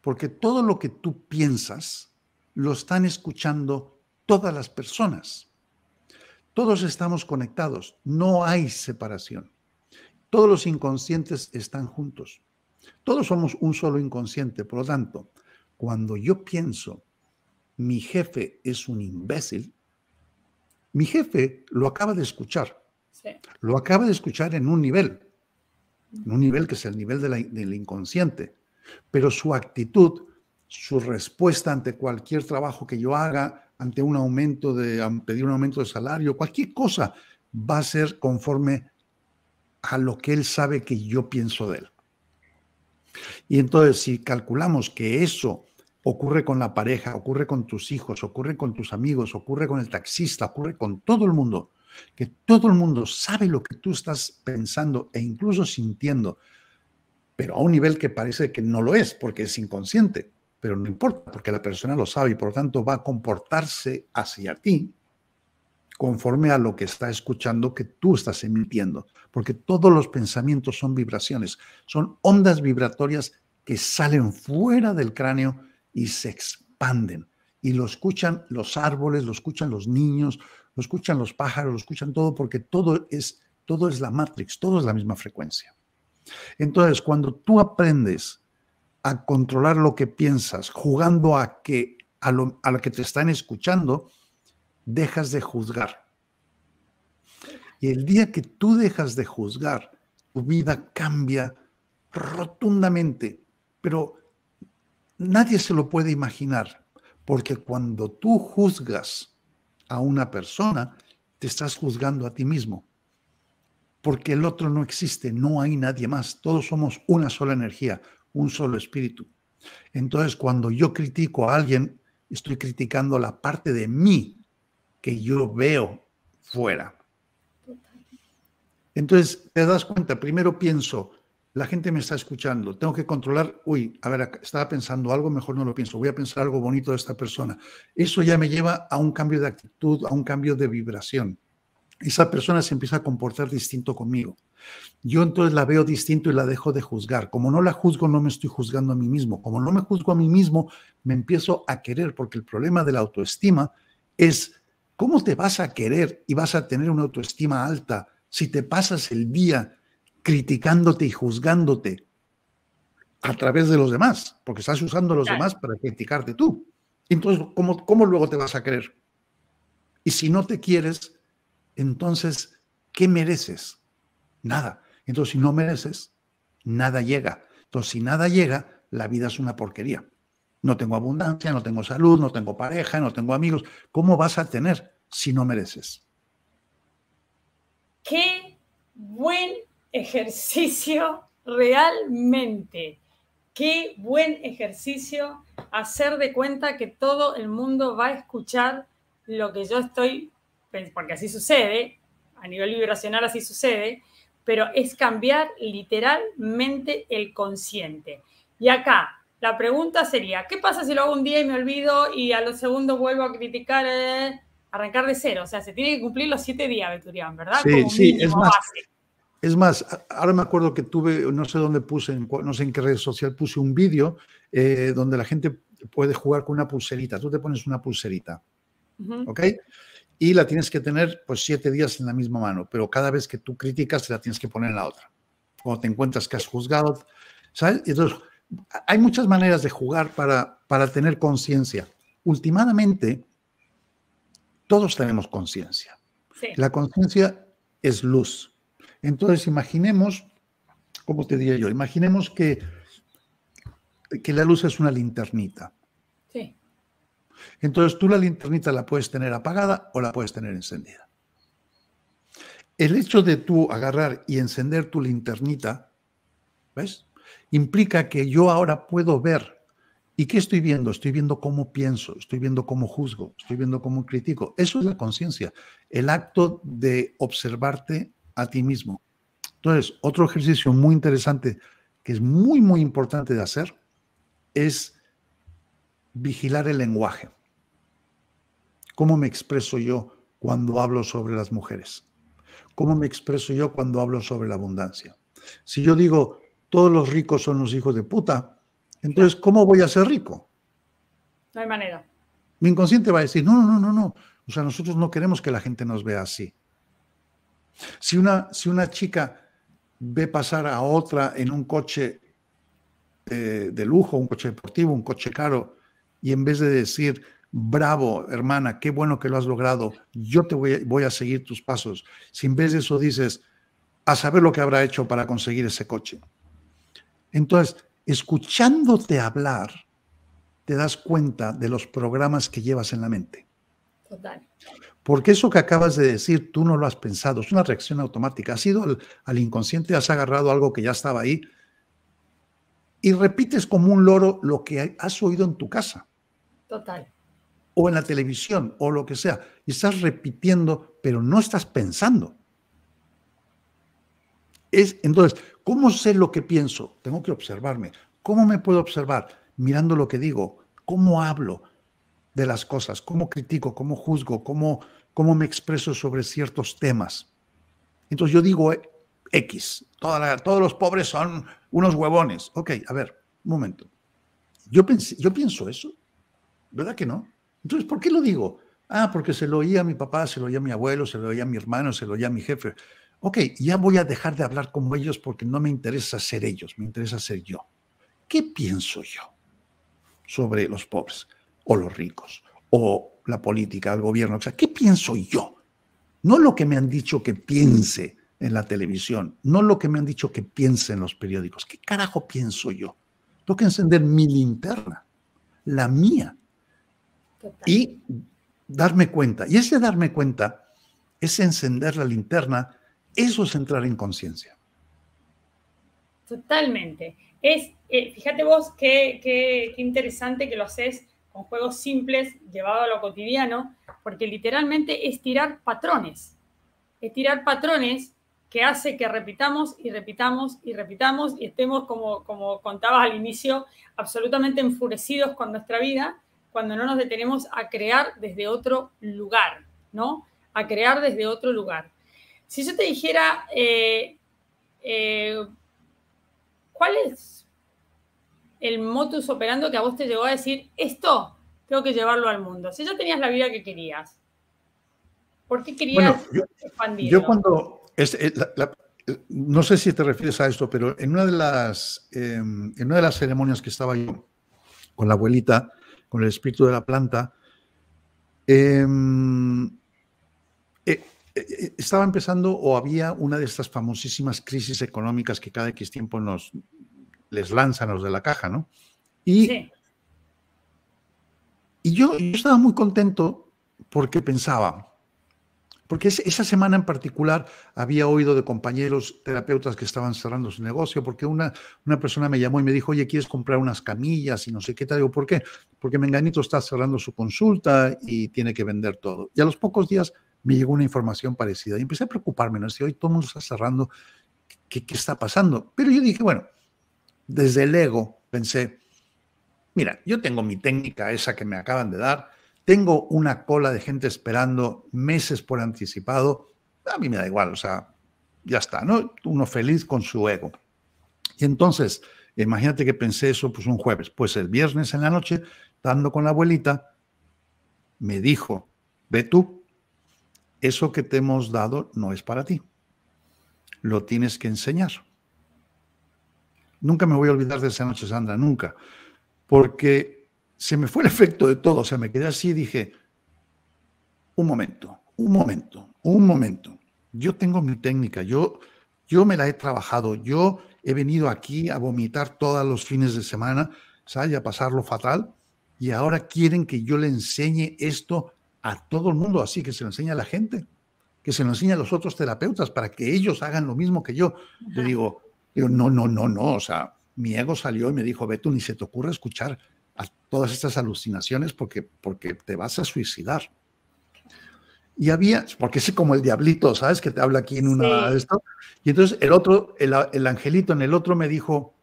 Porque todo lo que tú piensas lo están escuchando todas las personas. Todos estamos conectados, no hay separación. Todos los inconscientes están juntos. Todos somos un solo inconsciente, por lo tanto, cuando yo pienso mi jefe es un imbécil, mi jefe lo acaba de escuchar. Lo acaba de escuchar en un nivel, en un nivel que es el nivel del inconsciente. Pero su actitud, su respuesta ante cualquier trabajo que yo haga, ante un aumento de, pedir un aumento de salario, cualquier cosa, va a ser conforme a lo que él sabe que yo pienso de él. Y entonces, si calculamos que eso ocurre con la pareja, ocurre con tus hijos, ocurre con tus amigos, ocurre con el taxista, ocurre con todo el mundo, que todo el mundo sabe lo que tú estás pensando e incluso sintiendo, pero a un nivel que parece que no lo es porque es inconsciente, pero no importa porque la persona lo sabe y por lo tanto va a comportarse hacia ti conforme a lo que está escuchando que tú estás emitiendo, porque todos los pensamientos son vibraciones, son ondas vibratorias que salen fuera del cráneo y se expanden. Y lo escuchan los árboles, lo escuchan los niños, lo escuchan los pájaros, lo escuchan todo, porque todo es, todo es la Matrix, todo es la misma frecuencia. Entonces, cuando tú aprendes a controlar lo que piensas, jugando a que a lo, a lo que te están escuchando, dejas de juzgar. Y el día que tú dejas de juzgar, tu vida cambia rotundamente, pero nadie se lo puede imaginar, porque cuando tú juzgas a una persona, te estás juzgando a ti mismo, porque el otro no existe, no hay nadie más, todos somos una sola energía, un solo espíritu. Entonces, cuando yo critico a alguien, estoy criticando la parte de mí que yo veo fuera. Entonces, te das cuenta, primero pienso, la gente me está escuchando, tengo que controlar, uy, a ver, estaba pensando algo, mejor no lo pienso, voy a pensar algo bonito de esta persona. Eso ya me lleva a un cambio de actitud, a un cambio de vibración. Esa persona se empieza a comportar distinto conmigo. Yo entonces la veo distinto y la dejo de juzgar. Como no la juzgo, no me estoy juzgando a mí mismo. Como no me juzgo a mí mismo, me empiezo a querer, porque el problema de la autoestima es cómo te vas a querer y vas a tener una autoestima alta si te pasas el día criticándote y juzgándote a través de los demás, porque estás usando a los demás para criticarte tú. Entonces, ¿cómo, ¿cómo luego te vas a creer? Y si no te quieres, entonces, ¿qué mereces? Nada. Entonces, si no mereces, nada llega. Entonces, si nada llega, la vida es una porquería. No tengo abundancia, no tengo salud, no tengo pareja, no tengo amigos. ¿Cómo vas a tener si no mereces? Qué buen ejercicio realmente. Qué buen ejercicio hacer de cuenta que todo el mundo va a escuchar lo que yo estoy, pues, porque así sucede, a nivel vibracional así sucede, pero es cambiar literalmente el consciente. Y acá, la pregunta sería, ¿qué pasa si lo hago un día y me olvido y a los segundos vuelvo a criticar? Eh, arrancar de cero. O sea, se tiene que cumplir los siete días, Beturian, ¿verdad? Sí, sí, es más. Es más, ahora me acuerdo que tuve, no sé dónde puse, no sé en qué red social puse un vídeo eh, donde la gente puede jugar con una pulserita. Tú te pones una pulserita, ¿ok? Y la tienes que tener pues siete días en la misma mano, pero cada vez que tú criticas la tienes que poner en la otra. Cuando te encuentras que has juzgado, ¿sabes? Entonces, hay muchas maneras de jugar para, para tener conciencia. Últimamente, todos tenemos conciencia. La conciencia es luz entonces, imaginemos, ¿cómo te diría yo? Imaginemos que, que la luz es una linternita. Sí. Entonces, tú la linternita la puedes tener apagada o la puedes tener encendida. El hecho de tú agarrar y encender tu linternita, ¿ves? Implica que yo ahora puedo ver ¿Y qué estoy viendo? Estoy viendo cómo pienso, estoy viendo cómo juzgo, estoy viendo cómo critico. Eso es la conciencia, el acto de observarte a ti mismo. Entonces, otro ejercicio muy interesante que es muy, muy importante de hacer es vigilar el lenguaje. ¿Cómo me expreso yo cuando hablo sobre las mujeres? ¿Cómo me expreso yo cuando hablo sobre la abundancia? Si yo digo, todos los ricos son los hijos de puta, entonces, ¿cómo voy a ser rico? No hay manera. Mi inconsciente va a decir, no, no, no, no. O sea, nosotros no queremos que la gente nos vea así. Si una, si una chica ve pasar a otra en un coche eh, de lujo, un coche deportivo, un coche caro, y en vez de decir, bravo, hermana, qué bueno que lo has logrado, yo te voy, voy a seguir tus pasos, si en vez de eso dices, a saber lo que habrá hecho para conseguir ese coche. Entonces, escuchándote hablar, te das cuenta de los programas que llevas en la mente. Total. Porque eso que acabas de decir, tú no lo has pensado, es una reacción automática. Has ido al, inconsciente, has agarrado algo que ya estaba ahí y repites como un loro lo que has oído en tu casa. Total. O en la televisión, o lo que sea. Y estás repitiendo, pero no estás pensando. Es, entonces, ¿cómo sé lo que pienso? Tengo que observarme. ¿Cómo me puedo observar? Mirando lo que digo, cómo hablo, de las cosas, cómo critico, cómo juzgo, cómo, me expreso sobre ciertos temas. Entonces yo digo eh, X, todos los pobres son unos huevones. Ok, a ver, un momento. Yo, pienso eso, ¿verdad que no? Entonces, ¿por qué lo digo? Ah, porque se lo oía a mi papá, se lo oía a mi abuelo, se lo oía a mi hermano, se lo oía a mi jefe. Ok, ya voy a dejar de hablar como ellos porque no me interesa ser ellos, me interesa ser yo. ¿Qué pienso yo sobre los pobres? o los ricos, o la política, el gobierno. O sea, ¿qué pienso yo? No lo que me han dicho que piense en la televisión, no lo que me han dicho que piense en los periódicos. ¿Qué carajo pienso yo? Tengo que encender mi linterna, la mía, y darme cuenta. Y ese darme cuenta, ese encender la linterna, eso es entrar en conciencia. Totalmente. Es, eh, fíjate vos qué, qué interesante que lo haces con juegos simples llevado a lo cotidiano, porque literalmente es tirar patrones, es tirar patrones que hace que repitamos y repitamos y repitamos y estemos, como, como contabas al inicio, absolutamente enfurecidos con nuestra vida cuando no nos detenemos a crear desde otro lugar, ¿no? A crear desde otro lugar. Si yo te dijera, eh, eh, ¿cuál es el motus operando que a vos te llegó a decir, esto tengo que llevarlo al mundo? Si ya tenías la vida que querías, ¿por qué querías yo, cuando... Eh, no sé si te refieres a esto, pero en una de las, em, en una de las ceremonias que estaba yo con la abuelita, con el espíritu de la planta, em, eh, eh, estaba empezando o había una de estas famosísimas crisis económicas que cada X tiempo nos, les lanzan los de la caja, ¿no? Y, y yo, estaba muy contento porque pensaba, porque esa semana en particular había oído de compañeros terapeutas que estaban cerrando su negocio, porque una, una persona me llamó y me dijo, oye, ¿quieres comprar unas camillas y no sé qué? tal, digo, ¿por qué? Porque Menganito está cerrando su consulta y tiene que vender todo. Y a los pocos días me llegó una información parecida y empecé a preocuparme, ¿no? Si hoy todo el mundo está cerrando, ¿qué, qué está pasando? Pero yo dije, bueno, desde el ego pensé, mira, yo tengo mi técnica esa que me acaban de dar, tengo una cola de gente esperando meses por anticipado, a mí me da igual, o sea, ya está, ¿no? Uno feliz con su ego. Y entonces, imagínate que pensé eso pues un jueves, pues el viernes en la noche, dando con la abuelita, me dijo, ve tú, eso que te hemos dado no es para ti, lo tienes que enseñar nunca me voy a olvidar de esa noche, Sandra, nunca, porque se me fue el efecto de todo, o sea, me quedé así y dije, un momento, un momento, un momento, yo tengo mi técnica, yo, yo me la he trabajado, yo he venido aquí a vomitar todos los fines de semana, ¿sabes? Y a pasarlo fatal, y ahora quieren que yo le enseñe esto a todo el mundo, así que se lo enseñe a la gente, que se lo enseñe a los otros terapeutas para que ellos hagan lo mismo que yo. digo, Digo, no, no, no, no, o sea, mi ego salió y me dijo, Beto, ni se te ocurre escuchar a todas estas alucinaciones porque, porque te vas a suicidar. Y había, porque es como el diablito, ¿sabes? Que te habla aquí en una de esto. Y entonces el otro, el, el angelito en el otro me dijo,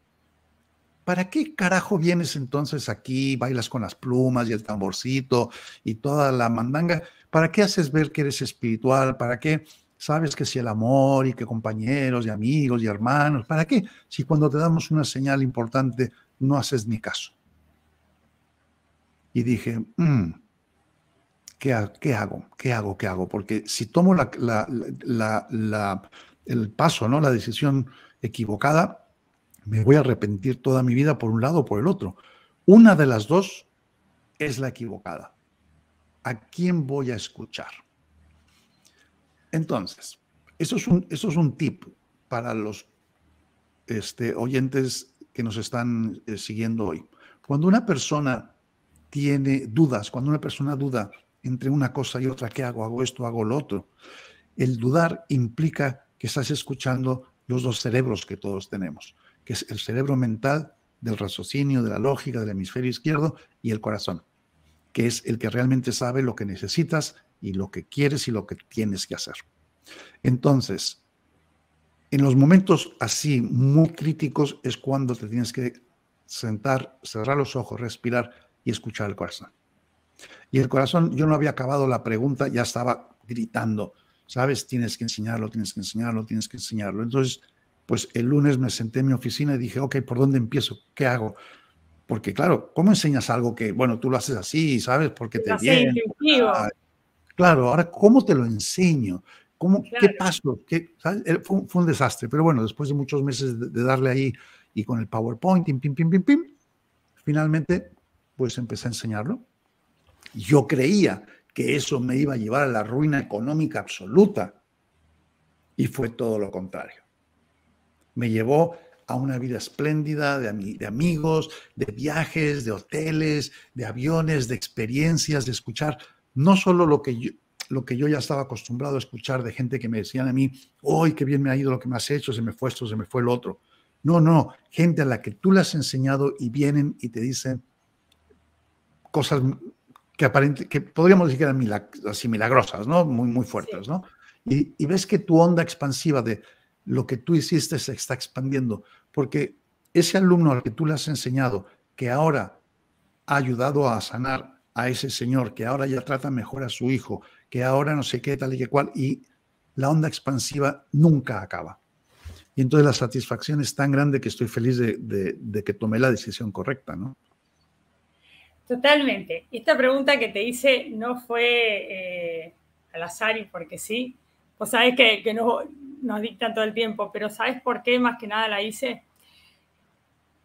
¿para qué carajo vienes entonces aquí, bailas con las plumas y el tamborcito y toda la mandanga? ¿Para qué haces ver que eres espiritual? ¿Para qué? sabes que si el amor y que compañeros y amigos y hermanos, ¿para qué? Si cuando te damos una señal importante no haces ni caso. Y dije, mm, ¿qué, hago? ¿Qué hago? ¿Qué hago? Porque si tomo el paso, ¿no? la decisión equivocada, me voy a arrepentir toda mi vida por un lado o por el otro. Una de las dos es la equivocada. ¿A quién voy a escuchar? Entonces, eso es un, tip para los este, oyentes que nos están eh, siguiendo hoy. Cuando una persona tiene dudas, cuando una persona duda entre una cosa y otra, ¿qué hago? ¿Hago esto? ¿Hago lo otro? El dudar implica que estás escuchando los dos cerebros que todos tenemos, que es el cerebro mental del raciocinio, de la lógica, del hemisferio izquierdo y el corazón, que es el que realmente sabe lo que necesitas y lo que quieres y lo que tienes que hacer. Entonces, en los momentos así, muy críticos, es cuando te tienes que sentar, cerrar los ojos, respirar y escuchar el corazón. Y el corazón, yo no había acabado la pregunta, ya estaba gritando, ¿sabes? Tienes que enseñarlo, tienes que enseñarlo, tienes que enseñarlo. Entonces, pues el lunes me senté en mi oficina y dije, ok, ¿por dónde empiezo? ¿Qué hago? Porque claro, ¿cómo enseñas algo que, bueno, tú lo haces así, ¿sabes? Porque te viene. Claro, ahora, ¿cómo te lo enseño? ¿Cómo, ¿Qué pasó? fue, un desastre, pero bueno, después de muchos meses de, darle ahí y con el PowerPoint, finalmente, pues empecé a enseñarlo. Yo creía que eso me iba a llevar a la ruina económica absoluta y fue todo lo contrario. Me llevó a una vida espléndida de, amigos, de viajes, de hoteles, de aviones, de experiencias, de escuchar no solo lo que yo, lo que yo ya estaba acostumbrado a escuchar de gente que me decían a mí, hoy qué bien me ha ido lo que me has hecho, se me fue esto, se me fue el otro. No, no, gente a la que tú le has enseñado y vienen y te dicen cosas que, aparente, que podríamos decir que eran milagrosas, ¿no? Muy, muy fuertes, ¿no? Y, y ves que tu onda expansiva de lo que tú hiciste se está expandiendo, porque ese alumno al que tú le has enseñado, que ahora ha ayudado a sanar a ese señor, que ahora ya trata mejor a su hijo, que ahora no sé qué, tal y que cual, y la onda expansiva nunca acaba. Y entonces la satisfacción es tan grande que estoy feliz de, de, que tomé la decisión correcta, ¿no? Totalmente. esta pregunta que te hice no fue eh, al azar y porque sí. Pues sabes que, que no, nos dictan todo el tiempo, pero ¿sabes por qué más que nada la hice?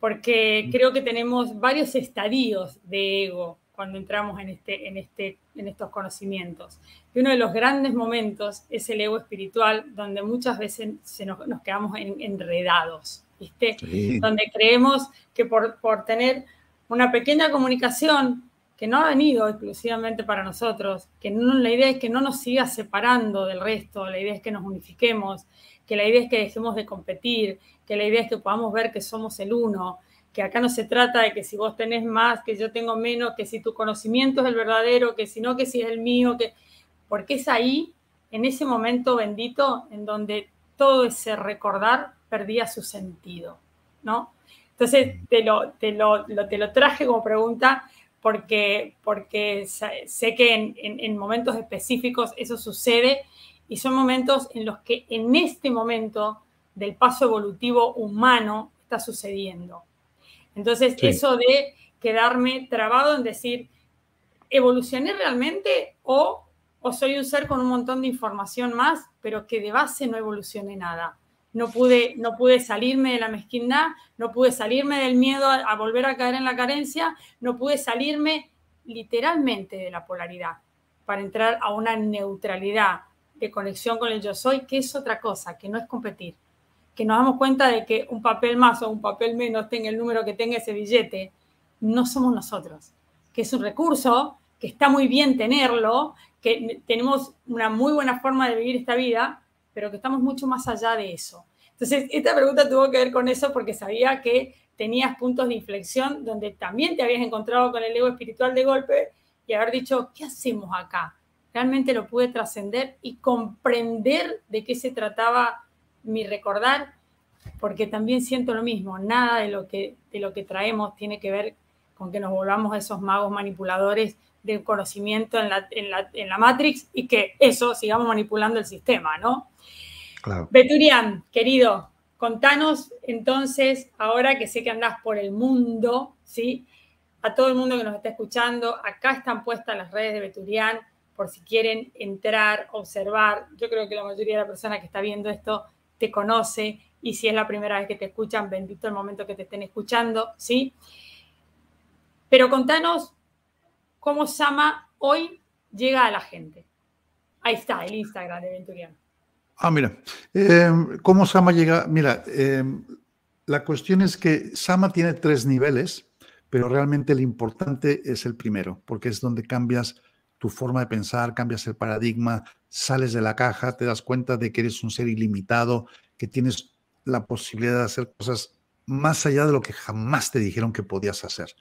Porque mm. creo que tenemos varios estadios de ego cuando entramos en, este, en, este, en estos conocimientos. Y uno de los grandes momentos es el ego espiritual, donde muchas veces se nos, nos quedamos enredados, ¿viste? Donde creemos que por, por tener una pequeña comunicación que no ha venido exclusivamente para nosotros, que no, la idea es que no nos siga separando del resto, la idea es que nos unifiquemos, que la idea es que dejemos de competir, que la idea es que podamos ver que somos el uno, que acá no se trata de que si vos tenés más, que yo tengo menos, que si tu conocimiento es el verdadero, que si no, que si es el mío, que porque es ahí, en ese momento bendito, en donde todo ese recordar perdía su sentido, ¿no? Entonces, mm. te lo, te lo, traje como pregunta porque, porque sé que en momentos específicos eso sucede y son momentos en los que en este momento del paso evolutivo humano está sucediendo. Entonces, eso de quedarme trabado en decir, ¿evolucioné realmente o, o soy un ser con un montón de información más, pero que de base no evolucioné nada? No pude, no pude salirme de la mezquindad, no pude salirme del miedo a volver a caer en la carencia, no pude salirme literalmente de la polaridad para entrar a una neutralidad de conexión con el yo soy, que es otra cosa, que no es competir, que nos damos cuenta de que un papel más o un papel menos tenga el número que tenga ese billete, no somos nosotros, que es un recurso, que está muy bien tenerlo, que tenemos una muy buena forma de vivir esta vida, pero que estamos mucho más allá de eso. Entonces, esta pregunta tuvo que ver con eso porque sabía que tenías puntos de inflexión donde también te habías encontrado con el ego espiritual de golpe y haber dicho, ¿qué hacemos acá? Realmente lo pude trascender y comprender de qué se trataba mi recordar, porque también siento lo mismo, nada de lo que, de lo que traemos tiene que ver con que nos volvamos esos magos manipuladores del conocimiento en la, en la, Matrix y que eso sigamos manipulando el sistema, ¿no? Claro. Beturian, querido, contanos entonces, ahora que sé que andás por el mundo, ¿sí? A todo el mundo que nos está escuchando, acá están puestas las redes de Beturian, por si quieren entrar, observar. Yo creo que la mayoría de la persona que está viendo esto conoce y si es la primera vez que te escuchan, bendito el momento que te estén escuchando, ¿sí? Pero contanos cómo Sama hoy llega a la gente. Ahí está, el Instagram de Venturiano. Ah, mira, eh, ¿cómo Sama llega? Mira, eh, la cuestión es que Sama tiene tres niveles, pero realmente lo importante es el primero, porque es donde cambias tu forma de pensar, cambias el paradigma, sales de la caja, te das cuenta de que eres un ser ilimitado, que tienes la posibilidad de hacer cosas más allá de lo que jamás te dijeron que podías hacer.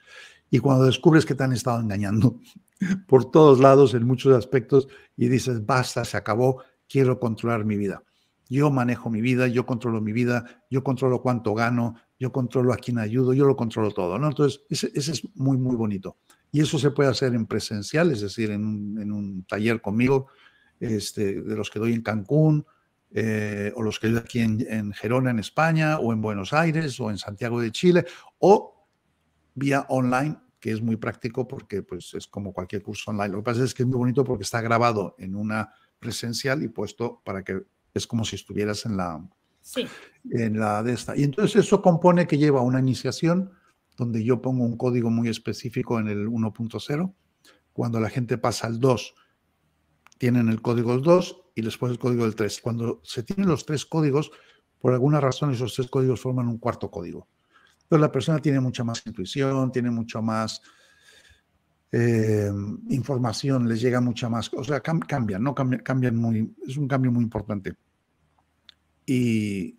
Y cuando descubres que te han estado engañando por todos lados, en muchos aspectos, y dices, basta, se acabó, quiero controlar mi vida. Yo manejo mi vida, yo controlo mi vida, yo controlo cuánto gano, yo controlo a quién ayudo, yo lo controlo todo. ¿no? Entonces, ese, es muy, muy bonito. Y eso se puede hacer en presencial, es decir, en un taller conmigo, este, de los que doy en Cancún, eh, o los que doy aquí en, Gerona, en España, o en Buenos Aires, o en Santiago de Chile, o vía online, que es muy práctico porque pues, es como cualquier curso online. Lo que pasa es que es muy bonito porque está grabado en una presencial y puesto para que es como si estuvieras en la, en la de esta. Y entonces eso compone que lleva una iniciación donde yo pongo un código muy específico en el 1.0. Cuando la gente pasa al 2, tienen el código 2 y después el código del 3. Cuando se tienen los tres códigos, por alguna razón esos tres códigos forman un cuarto código. ...pero la persona tiene mucha más intuición, tiene mucho más eh, información, les llega mucha más, o sea, cambian, ¿no? Cambian, muy, es un cambio muy importante. Y,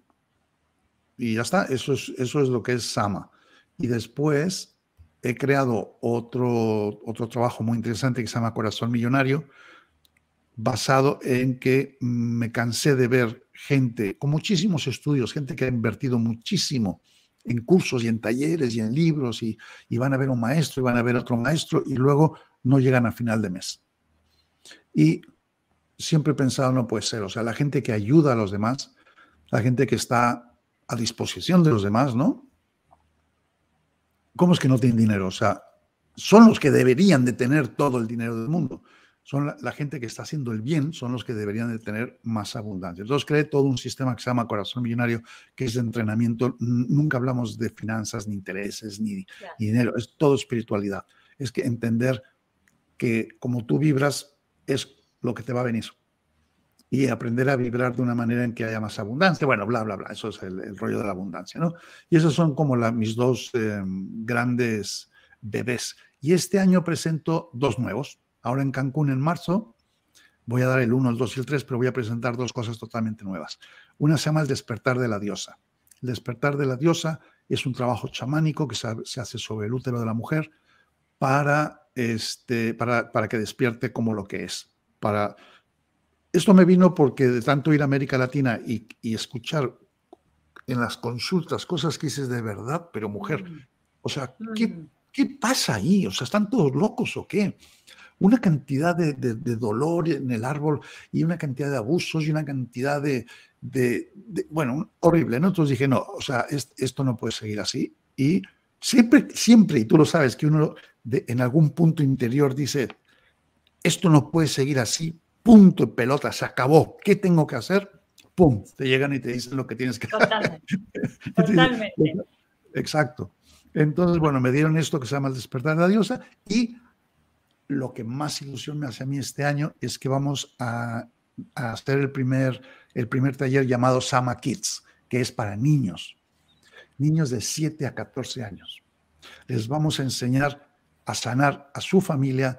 y ya está, eso es, eso es lo que es Sama. Y después he creado otro, otro trabajo muy interesante que se llama Corazón Millonario, basado en que me cansé de ver gente con muchísimos estudios, gente que ha invertido muchísimo en cursos y en talleres y en libros y, van a ver un maestro y van a ver otro maestro y luego no llegan a final de mes. Y siempre he pensado, no puede ser, o sea, la gente que ayuda a los demás, la gente que está a disposición de los demás, ¿no? ¿Cómo es que no tienen dinero? O sea, son los que deberían de tener todo el dinero del mundo son la, gente que está haciendo el bien, son los que deberían de tener más abundancia. Entonces cree todo un sistema que se llama Corazón Millonario, que es de entrenamiento. Nunca hablamos de finanzas, ni intereses, ni, dinero. Es todo espiritualidad. Es que entender que como tú vibras es lo que te va a venir. Y aprender a vibrar de una manera en que haya más abundancia. Bueno, bla, bla, bla. Eso es el, rollo de la abundancia, ¿no? Y esos son como mis dos em, grandes bebés. Y este año presento dos nuevos ahora en Cancún en marzo. Voy a dar el 1, el 2 y el 3, pero voy a presentar dos cosas totalmente nuevas. Una se llama El despertar de la diosa. El despertar de la diosa es un trabajo chamánico que se hace sobre el útero de la mujer para, este, para, para que despierte como lo que es. Para... Esto me vino porque de tanto ir a América Latina y, y escuchar en las consultas cosas que dices de verdad, pero mujer, mm. o sea, mm. ¿qué, ¿qué pasa ahí? O sea, ¿están todos locos o qué? una cantidad de, dolor en el árbol y una cantidad de abusos y una cantidad de, bueno, horrible, ¿no? Entonces dije, no, o sea, esto no puede seguir así. Y siempre, siempre, y tú lo sabes, que uno en algún punto interior dice, esto no puede seguir así, punto, pelota, se acabó, ¿qué tengo que hacer? ¡Pum! Te llegan y te dicen lo que tienes que hacer. Exacto. Entonces, bueno, me dieron esto que se llama el despertar de la diosa y lo que más ilusión me hace a mí este año es que vamos a, hacer el primer, el primer taller llamado Sama Kids, que es para niños, niños de 7 a 14 años. Les vamos a enseñar a sanar a su familia,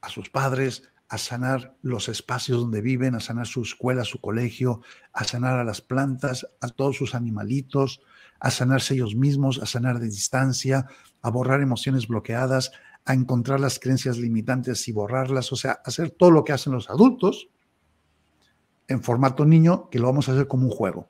a sus padres, a sanar los espacios donde viven, a sanar su escuela, su colegio, a sanar a las plantas, a todos sus animalitos, a sanarse ellos mismos, a sanar de distancia, a borrar emociones bloqueadas, a encontrar las creencias limitantes y borrarlas, o sea, hacer todo lo que hacen los adultos en formato niño, que lo vamos a hacer como un juego.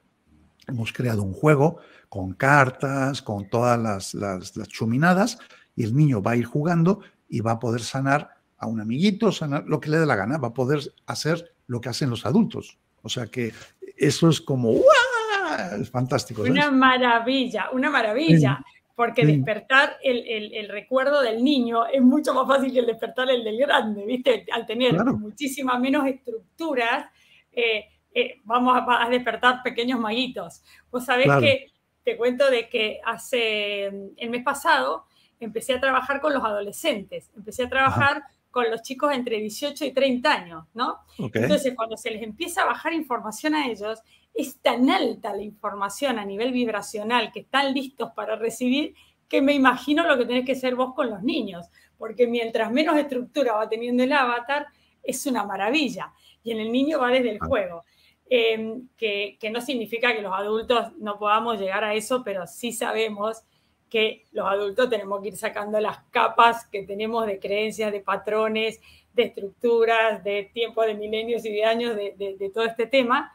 Hemos creado un juego con cartas, con todas las, chuminadas, y el niño va a ir jugando y va a poder sanar a un amiguito, sanar lo que le dé la gana, va a poder hacer lo que hacen los adultos. O sea que eso es como, ¡guau! Es fantástico. Una maravilla, una maravilla porque despertar el, recuerdo del niño es mucho más fácil que el despertar el del grande, ¿viste? Al tener muchísimas menos estructuras, eh, eh, vamos a, despertar pequeños maguitos. Vos sabés que te cuento de que hace el mes pasado empecé a trabajar con los adolescentes, empecé a trabajar con los chicos entre 18 y 30 años, ¿no? Entonces, cuando se les empieza a bajar información a ellos, es tan alta la información a nivel vibracional que están listos para recibir que me imagino lo que tenés que ser vos con los niños, porque mientras menos estructura va teniendo el avatar, es una maravilla. Y en el niño va desde el ah. juego. Em, que, no significa que los adultos no podamos llegar a eso, pero sí sabemos que los adultos tenemos que ir sacando las capas que tenemos de creencias, de patrones, de estructuras, de tiempo de milenios y de años de todo este tema.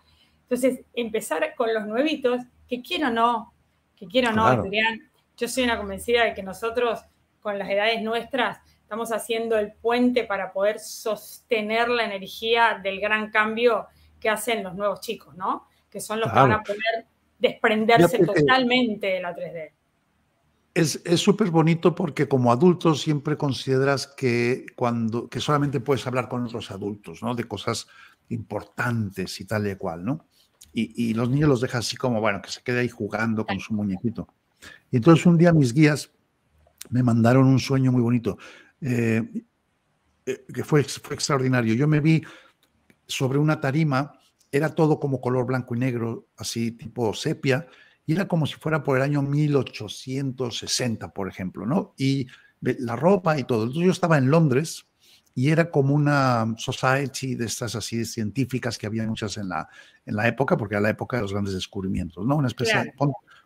Entonces, empezar con los nuevitos, que quiero o no, que quiero o no, yo soy una convencida de que nosotros, con las edades nuestras, estamos haciendo el puente para poder sostener la energía del gran cambio que hacen los nuevos chicos, ¿no? Que son los que van a poder desprenderse totalmente de la 3D. Es súper bonito porque como adultos siempre consideras que, cuando, que solamente puedes hablar con otros adultos, ¿no? De cosas importantes y tal y cual, ¿no? y, los niños los deja así como, bueno, que se quede ahí jugando con su muñequito. Y entonces un día mis guías me mandaron un sueño muy bonito, eh, eh, que fue, fue extraordinario. Yo me vi sobre una tarima, era todo como color blanco y negro, así tipo sepia, y era como si fuera por el año 1860, por ejemplo, ¿no? Y la ropa y todo. Entonces yo estaba en Londres, y era como una society de estas así científicas que había muchas en la, en la época, porque era la época de los grandes descubrimientos, ¿no? Una especie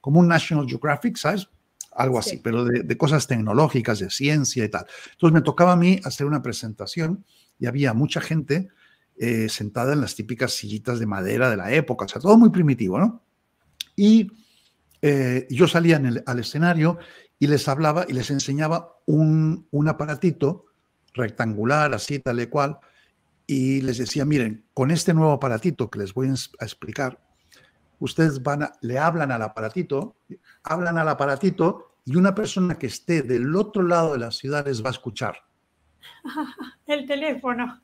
como un National Geographic, ¿sabes? Algo así, pero de, cosas tecnológicas, de ciencia y tal. Entonces me tocaba a mí hacer una presentación y había mucha gente eh, sentada en las típicas sillitas de madera de la época, o sea, todo muy primitivo, ¿no? Y eh, yo salía al escenario y les hablaba y les enseñaba un, un aparatito rectangular, así, tal y cual, y les decía, miren, con este nuevo aparatito que les voy a explicar, ustedes van a, le hablan al aparatito, hablan al aparatito y una persona que esté del otro lado de la ciudad les va a escuchar. El teléfono.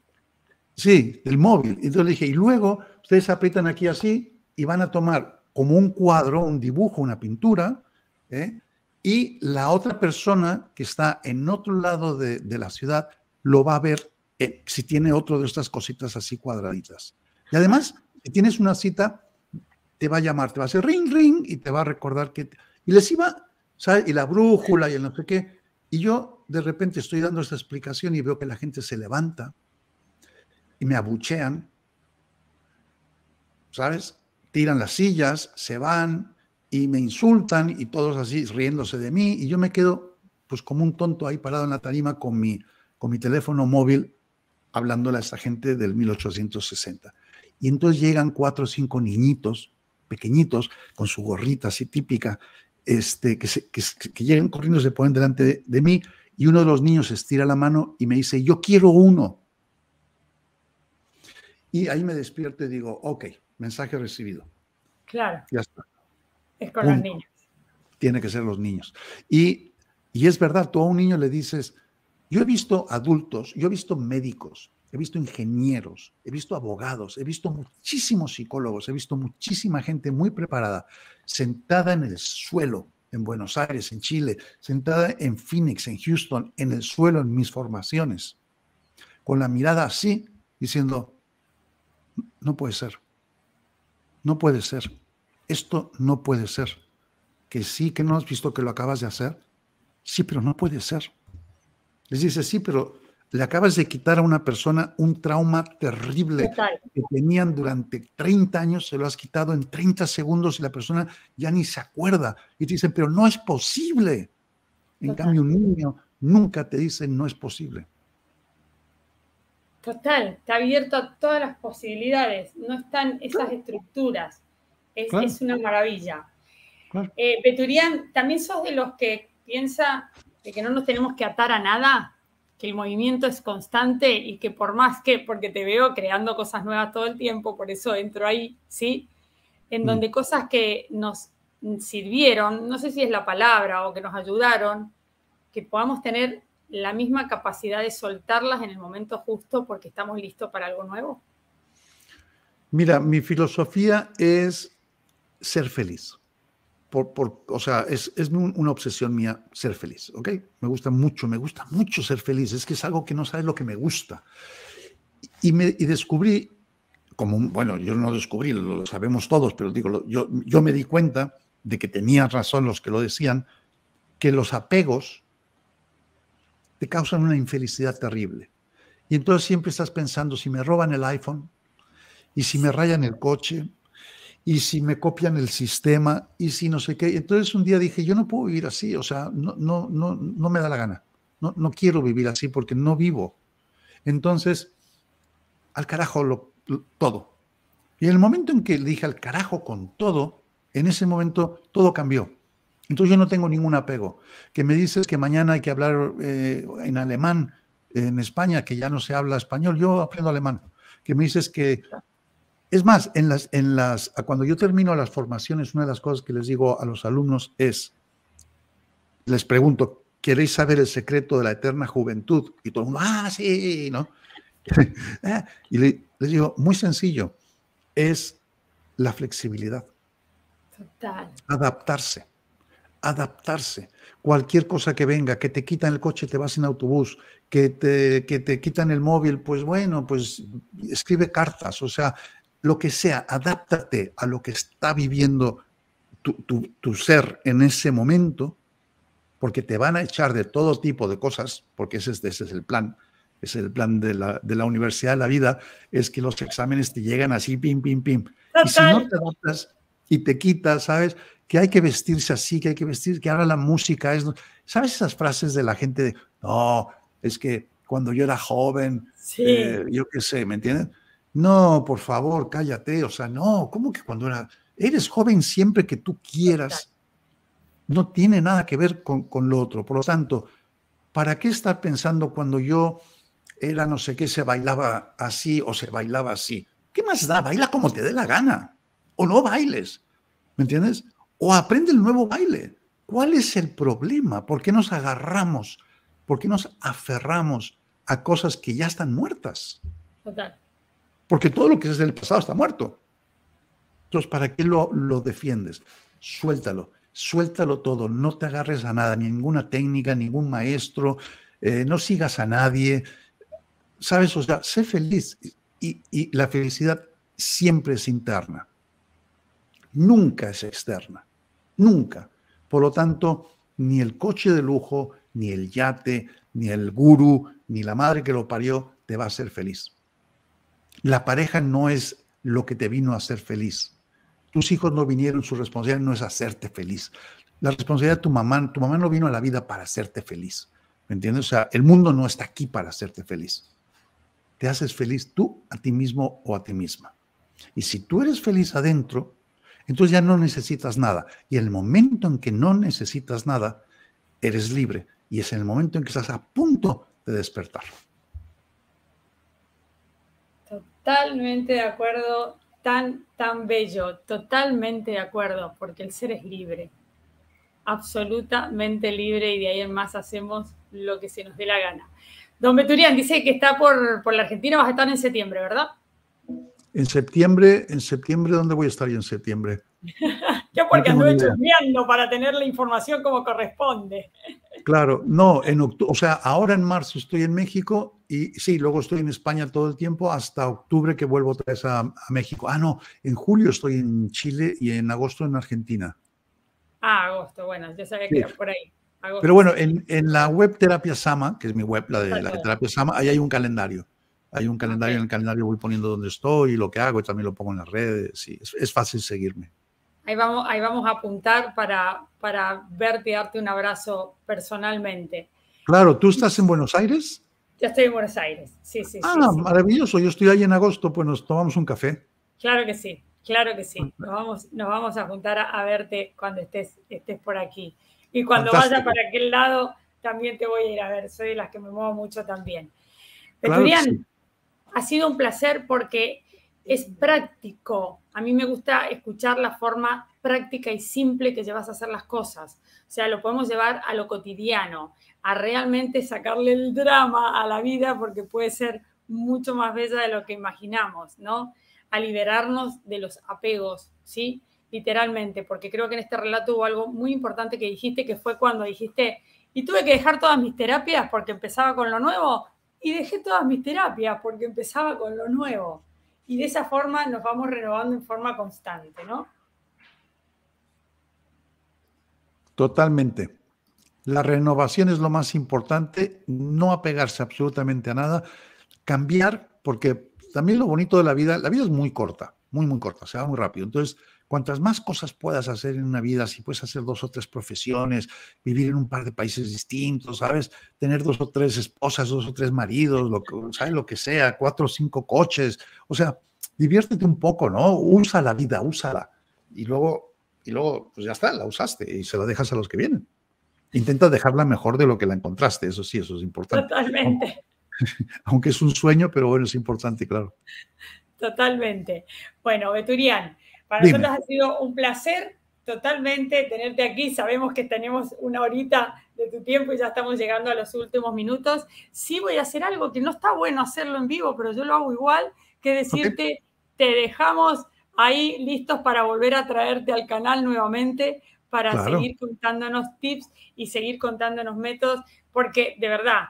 Sí, el móvil. Entonces le dije, y luego ustedes aprietan aquí así y van a tomar como un cuadro, un dibujo, una pintura, ¿eh? y la otra persona que está en otro lado de, de la ciudad lo va a ver eh, si tiene otro de estas cositas así cuadraditas. Y además, si tienes una cita, te va a llamar, te va a hacer ring, ring y te va a recordar que... Y les iba, ¿sabes? Y la brújula y el no sé qué. Y yo de repente estoy dando esta explicación y veo que la gente se levanta y me abuchean, ¿sabes? Tiran las sillas, se van y me insultan y todos así riéndose de mí y yo me quedo pues como un tonto ahí parado en la tarima con mi con mi teléfono móvil hablando a esa gente del 1860. Y entonces llegan cuatro o cinco niñitos pequeñitos con su gorrita así típica, este, que, llegan corriendo, se ponen delante de, mí y uno de los niños estira la mano y me dice, yo quiero uno. Y ahí me despierto y digo, ok, mensaje recibido. Claro. Ya está. Es con los niños. Tiene que ser los niños. Y, y es verdad, tú a un niño le dices, yo he visto adultos, yo he visto médicos, he visto ingenieros, he visto abogados, he visto muchísimos psicólogos, he visto muchísima gente muy preparada sentada en el suelo en Buenos Aires, en Chile, sentada en Phoenix, en Houston, en el suelo, en mis formaciones, con la mirada así, diciendo, no puede ser, no puede ser, esto no puede ser, que sí, que no has visto que lo acabas de hacer, sí, pero no puede ser. Les dice, sí, pero le acabas de quitar a una persona un trauma terrible que tenían durante 30 años, se lo has quitado en 30 segundos y la persona ya ni se acuerda. Y te dicen, pero no es posible. En cambio, un niño nunca te dice no es posible. Total, está abierto a todas las posibilidades, no están esas estructuras. Es, una maravilla. Claro. Eh, también sos de los que piensa de que no nos tenemos que atar a nada, que el movimiento es constante y que por más que, porque te veo creando cosas nuevas todo el tiempo, por eso entro ahí, ¿sí? En mm. donde cosas que nos sirvieron, no sé si es la palabra o que nos ayudaron, que podamos tener la misma capacidad de soltarlas en el momento justo porque estamos listos para algo nuevo? Mira, mi filosofía es ser feliz por, por, o sea, es, una obsesión mía ser feliz, ¿ok? Me gusta mucho, me gusta mucho ser feliz, es que es algo que no sabes lo que me gusta. Y, me, descubrí, como bueno, yo no descubrí, lo sabemos todos, pero digo, yo, yo me di cuenta de que tenían razón los que lo decían, que los apegos te causan una infelicidad terrible. Y entonces siempre estás pensando, si me roban el iPhone, y si me rayan el coche, y si me copian el sistema, y si no sé qué. Entonces un día dije, yo no puedo vivir así, o sea, no, no, no, no me da la gana, no, no quiero vivir así porque no vivo. Entonces, al carajo todo. Y en el momento en que le dije al carajo con todo, en ese momento todo cambió. Entonces yo no tengo ningún apego. Que me dices que mañana hay que hablar eh, en alemán en España, que ya no se habla español, yo aprendo alemán. Que me dices que es más, en las, en las, cuando yo termino las formaciones, una de las cosas que les digo a los alumnos es, les pregunto, ¿queréis saber el secreto de la eterna juventud? Y todo el mundo, ah, sí, ¿no? Ah, y les digo, muy sencillo, es la flexibilidad. Total. Adaptarse, adaptarse. Cualquier cosa que venga, que te quitan el coche, te vas en autobús, que te, que te quitan el móvil, pues bueno, pues escribe cartas, o sea, lo que sea, adáptate a lo que está viviendo tu, ser en ese momento, porque te van a echar de todo tipo de cosas, porque ese, ese es el plan, es el plan de la, de la, universidad de la vida, es que los exámenes te llegan así, pim, pim, pim. Y si no te adaptas y te quitas, ¿sabes? Que hay que vestirse así, que hay que vestir, que ahora la música es... ¿Sabes esas frases de la gente de, no, es que cuando yo era joven, eh, yo qué sé, ¿me entiendes? No, por favor, cállate. O sea, no, ¿cómo que cuando era, eres joven siempre que tú quieras? No tiene nada que ver con, con lo otro. Por lo tanto, ¿para qué estar pensando cuando yo era no sé qué, se bailaba así o se bailaba así? ¿Qué más da? Baila como te dé la gana. O no bailes. ¿Me entiendes? O aprende el nuevo baile. ¿Cuál es el problema? ¿Por qué nos agarramos? ¿Por qué nos aferramos a cosas que ya están muertas? Total porque todo lo que es del pasado está muerto. Entonces, ¿para qué lo, defiendes? Suéltalo, suéltalo todo, no te agarres a nada, ninguna técnica, ningún maestro, eh, no sigas a nadie. ¿Sabes? O sea, sé feliz y, y la felicidad siempre es interna, nunca es externa, nunca. Por lo tanto, ni el coche de lujo, ni el yate, ni el gurú, ni la madre que lo parió te va a hacer feliz. La pareja no es lo que te vino a hacer feliz. Tus hijos no vinieron, su responsabilidad no es hacerte feliz. La responsabilidad de tu mamá, tu mamá no vino a la vida para hacerte feliz. ¿Me entiendes? O sea, el mundo no está aquí para hacerte feliz. Te haces feliz tú a ti mismo o a ti misma. Y si tú eres feliz adentro, entonces ya no necesitas nada. Y el momento en que no necesitas nada, eres libre. Y es en el momento en que estás a punto de despertar. Totalmente de acuerdo, tan, tan bello, totalmente de acuerdo, porque el ser es libre, absolutamente libre y de ahí en más hacemos lo que se nos dé la gana. Don Beturian dice que está por, por la Argentina, vas a estar en septiembre, ¿verdad? En septiembre, en septiembre, ¿dónde voy a estar yo en septiembre? Yo porque no anduve para tener la información como corresponde. Claro, no, en o sea, ahora en marzo estoy en México y sí, luego estoy en España todo el tiempo hasta octubre que vuelvo otra vez a, México. Ah, no, en julio estoy en Chile y en agosto en Argentina. Ah, agosto, bueno, ya sabía que era por ahí. Pero bueno, en, la web Terapia Sama, que es mi web, la de la Terapia Sama, ahí hay un calendario. Hay un calendario, en el calendario voy poniendo dónde estoy y lo que hago, y también lo pongo en las redes. Y es fácil seguirme. Ahí vamos, ahí vamos a apuntar para, para verte y darte un abrazo personalmente. Claro, ¿tú estás en Buenos Aires? Ya estoy en Buenos Aires, sí, sí. Ah, maravilloso, yo estoy ahí en agosto, pues nos tomamos un café. Claro que sí, claro que sí. Nos vamos, nos vamos a apuntar a, verte cuando estés, estés por aquí. Y cuando vaya para aquel lado, también te voy a ir a ver. Soy de las que me muevo mucho también. Claro ha sido un placer porque es práctico. A mí me gusta escuchar la forma práctica y simple que llevas a hacer las cosas. O sea, lo podemos llevar a lo cotidiano, a realmente sacarle el drama a la vida porque puede ser mucho más bella de lo que imaginamos, ¿no? A liberarnos de los apegos, ¿sí? Literalmente, porque creo que en este relato hubo algo muy importante que dijiste, que fue cuando dijiste, y tuve que dejar todas mis terapias porque empezaba con lo nuevo, y dejé todas mis terapias porque empezaba con lo nuevo y de esa forma nos vamos renovando en forma constante, ¿no? Totalmente. La renovación es lo más importante, no apegarse absolutamente a nada, cambiar, porque también lo bonito de la vida, la vida es muy corta, muy, muy corta, se va muy rápido. Entonces, Cuantas más cosas puedas hacer en una vida, si puedes hacer dos o tres profesiones, vivir en un par de países distintos, ¿sabes? Tener dos o tres esposas, dos o tres maridos, lo que, ¿sabes? Lo que sea, cuatro o cinco coches. O sea, diviértete un poco, ¿no? Usa la vida, úsala. Y luego, y luego, pues ya está, la usaste y se la dejas a los que vienen. Intenta dejarla mejor de lo que la encontraste, eso sí, eso es importante. Totalmente. Aunque, es un sueño, pero bueno, es importante, claro. Totalmente. Bueno, Beturian, para nosotros ha sido un placer totalmente tenerte aquí. Sabemos que tenemos una horita de tu tiempo y ya estamos llegando a los últimos minutos. Sí voy a hacer algo que no está bueno hacerlo en vivo, pero yo lo hago igual, que decirte, te dejamos ahí listos para volver a traerte al canal nuevamente para seguir contándonos tips y seguir contándonos métodos, porque de verdad,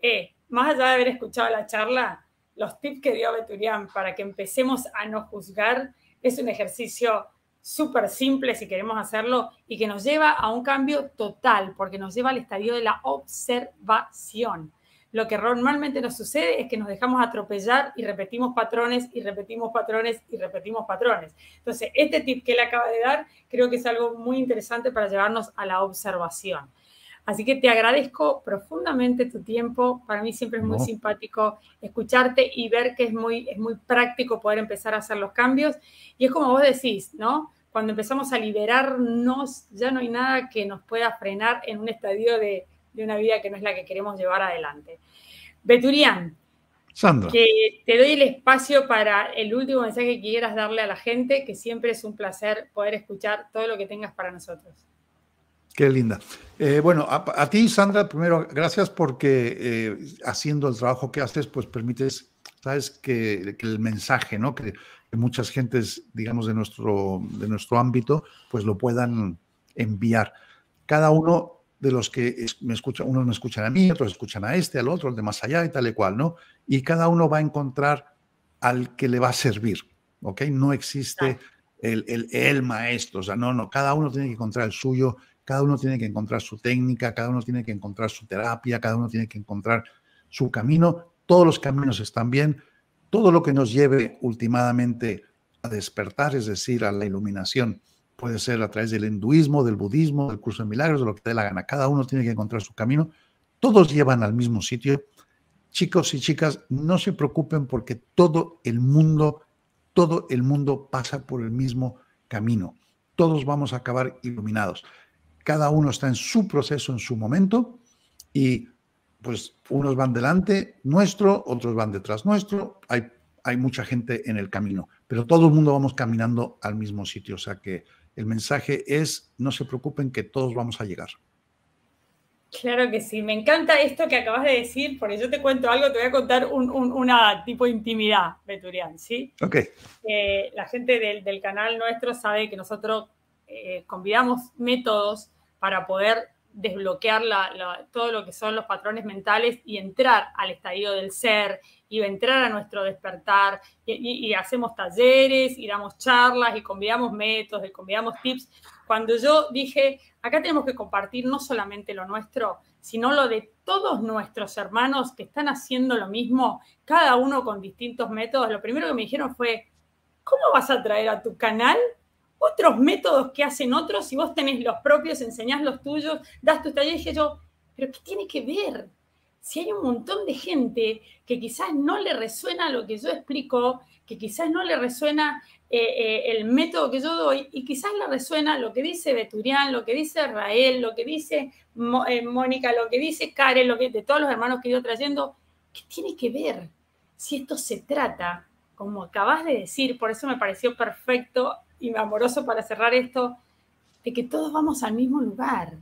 eh, más allá de haber escuchado la charla, los tips que dio Beturian para que empecemos a no juzgar es un ejercicio súper simple si queremos hacerlo y que nos lleva a un cambio total, porque nos lleva al estadio de la observación. Lo que normalmente nos sucede es que nos dejamos atropellar y repetimos patrones y repetimos patrones y repetimos patrones. Entonces, este tip que le acaba de dar creo que es algo muy interesante para llevarnos a la observación. Así que te agradezco profundamente tu tiempo. Para mí siempre es muy simpático escucharte y ver que es muy, es muy práctico poder empezar a hacer los cambios. Y es como vos decís, ¿no? Cuando empezamos a liberarnos, ya no hay nada que nos pueda frenar en un estadio de, una vida que no es la que queremos llevar adelante. Beturian, Que te doy el espacio para el último mensaje que quieras darle a la gente, que siempre es un placer poder escuchar todo lo que tengas para nosotros. Qué linda. Eh, bueno, a, ti, Sandra, primero, gracias porque eh, haciendo el trabajo que haces, pues permites, sabes, que, el mensaje, ¿no? Que, muchas gentes, digamos, de nuestro, de nuestro ámbito, pues lo puedan enviar. Cada uno de los que me escuchan, unos me escuchan a mí, otros escuchan a este, al otro, al de más allá y tal y cual, ¿no? Y cada uno va a encontrar al que le va a servir, ¿ok? No existe el, el, el maestro, o sea, no, no, cada uno tiene que encontrar el suyo cada uno tiene que encontrar su técnica, cada uno tiene que encontrar su terapia, cada uno tiene que encontrar su camino. Todos los caminos están bien. Todo lo que nos lleve ultimadamente a despertar, es decir, a la iluminación, puede ser a través del hinduismo, del budismo, del curso de milagros, de lo que te dé la gana. Cada uno tiene que encontrar su camino. Todos llevan al mismo sitio. Chicos y chicas, no se preocupen porque todo el mundo, todo el mundo pasa por el mismo camino. Todos vamos a acabar iluminados cada uno está en su proceso, en su momento, y pues unos van delante nuestro, otros van detrás nuestro, hay, hay mucha gente en el camino, pero todo el mundo vamos caminando al mismo sitio, o sea que el mensaje es, no se preocupen que todos vamos a llegar. Claro que sí, me encanta esto que acabas de decir, porque yo te cuento algo, te voy a contar un, una tipo de intimidad, Beturian, ¿sí? Ok. Eh, la gente del, del, canal nuestro sabe que nosotros eh, convidamos métodos para poder desbloquear todo lo que son los patrones mentales y entrar al estadio del ser y entrar a nuestro despertar y, y hacemos talleres y damos charlas y convidamos métodos y convidamos tips. Cuando yo dije, acá tenemos que compartir no solamente lo nuestro, sino lo de todos nuestros hermanos que están haciendo lo mismo, cada uno con distintos métodos, lo primero que me dijeron fue, ¿cómo vas a traer a tu canal otros métodos que hacen otros si vos tenés los propios, enseñás los tuyos, das tu talleres. Y dije yo, ¿pero qué tiene que ver? Si hay un montón de gente que quizás no le resuena lo que yo explico, que quizás no le resuena eh, eh, el método que yo doy y quizás le resuena lo que dice Beturian, lo que dice Rael, lo que dice eh, Mónica, lo que dice Karen, lo que de todos los hermanos que yo trayendo, ¿qué tiene que ver? Si esto se trata, como acabas de decir, por eso me pareció perfecto y amoroso para cerrar esto, de que todos vamos al mismo lugar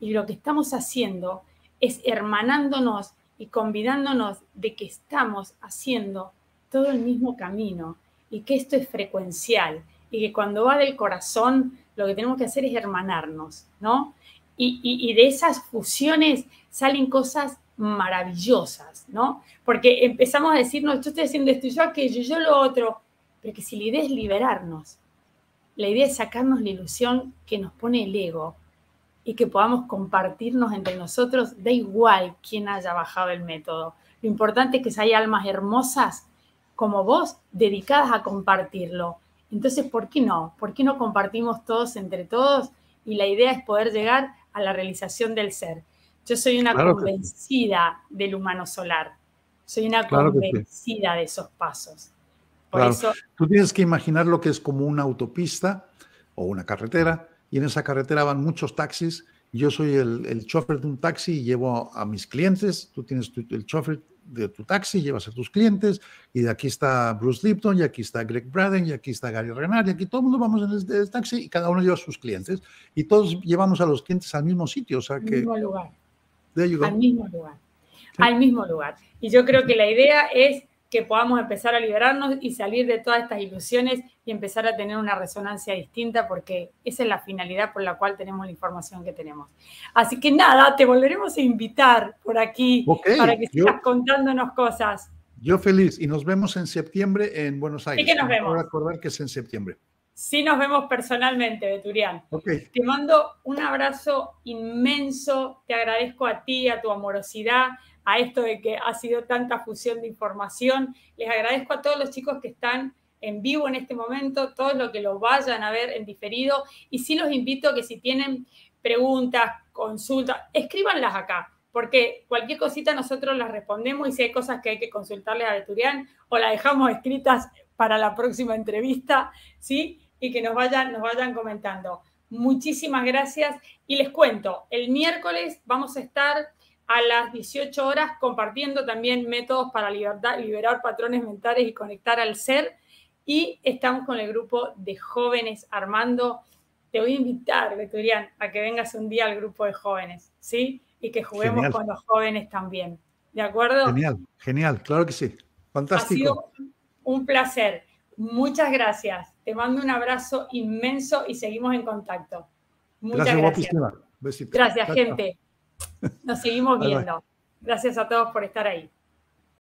y lo que estamos haciendo es hermanándonos y convidándonos de que estamos haciendo todo el mismo camino y que esto es frecuencial y que cuando va del corazón lo que tenemos que hacer es hermanarnos, ¿no? Y, y, de esas fusiones salen cosas maravillosas, ¿no? Porque empezamos a decirnos, yo estoy haciendo esto y yo aquello, yo lo otro, pero que si la idea es liberarnos, la idea es sacarnos la ilusión que nos pone el ego y que podamos compartirnos entre nosotros, da igual quién haya bajado el método. Lo importante es que hay almas hermosas como vos, dedicadas a compartirlo. Entonces, ¿por qué no? ¿Por qué no compartimos todos entre todos? Y la idea es poder llegar a la realización del ser. Yo soy una convencida del humano solar. Soy una convencida de esos pasos. Tú tienes que imaginar lo que es como una autopista o una carretera, y en esa carretera van muchos taxis. Yo soy el, chofer de un taxi y llevo a mis clientes. Tú tienes el chofer de tu taxi, llevas a tus clientes, y de aquí está Bruce Lipton, y aquí está Greg Braden, y aquí está Gary Renard, y aquí todo el mundo vamos en el, taxi y cada uno lleva a sus clientes, y todos llevamos a los clientes al mismo sitio, o sea que... Al mismo lugar. Al mismo lugar. Al mismo lugar. Y yo creo que la idea es que podamos empezar a liberarnos y salir de todas estas ilusiones y empezar a tener una resonancia distinta, porque esa es la finalidad por la cual tenemos la información que tenemos. Así que nada, te volveremos a invitar por aquí para que sigas contándonos cosas. Yo feliz y nos vemos en septiembre en Buenos Aires. Sí que nos vemos. acordar que es en septiembre. Sí nos vemos personalmente, de Okay. Te mando un abrazo inmenso, te agradezco a ti, a tu amorosidad, a esto de que ha sido tanta fusión de información. Les agradezco a todos los chicos que están en vivo en este momento, todos los que lo vayan a ver en diferido. Y sí los invito a que si tienen preguntas, consultas, escríbanlas acá, porque cualquier cosita nosotros las respondemos y si hay cosas que hay que consultarles a Beturian o las dejamos escritas para la próxima entrevista, ¿sí? Y que nos vayan, nos vayan comentando. Muchísimas gracias y les cuento, el miércoles vamos a estar a las 18 horas compartiendo también métodos para liberar patrones mentales y conectar al ser. Y estamos con el grupo de jóvenes Armando. Te voy a invitar, Veturian, a que vengas un día al grupo de jóvenes, ¿sí? Y que juguemos con los jóvenes también. ¿De acuerdo? Genial, genial, claro que sí. Fantástico. Ha sido un placer. Muchas gracias. Te mando un abrazo inmenso y seguimos en contacto. Muchas gracias. gracias. gente. Nos seguimos viendo. Gracias a todos por estar ahí.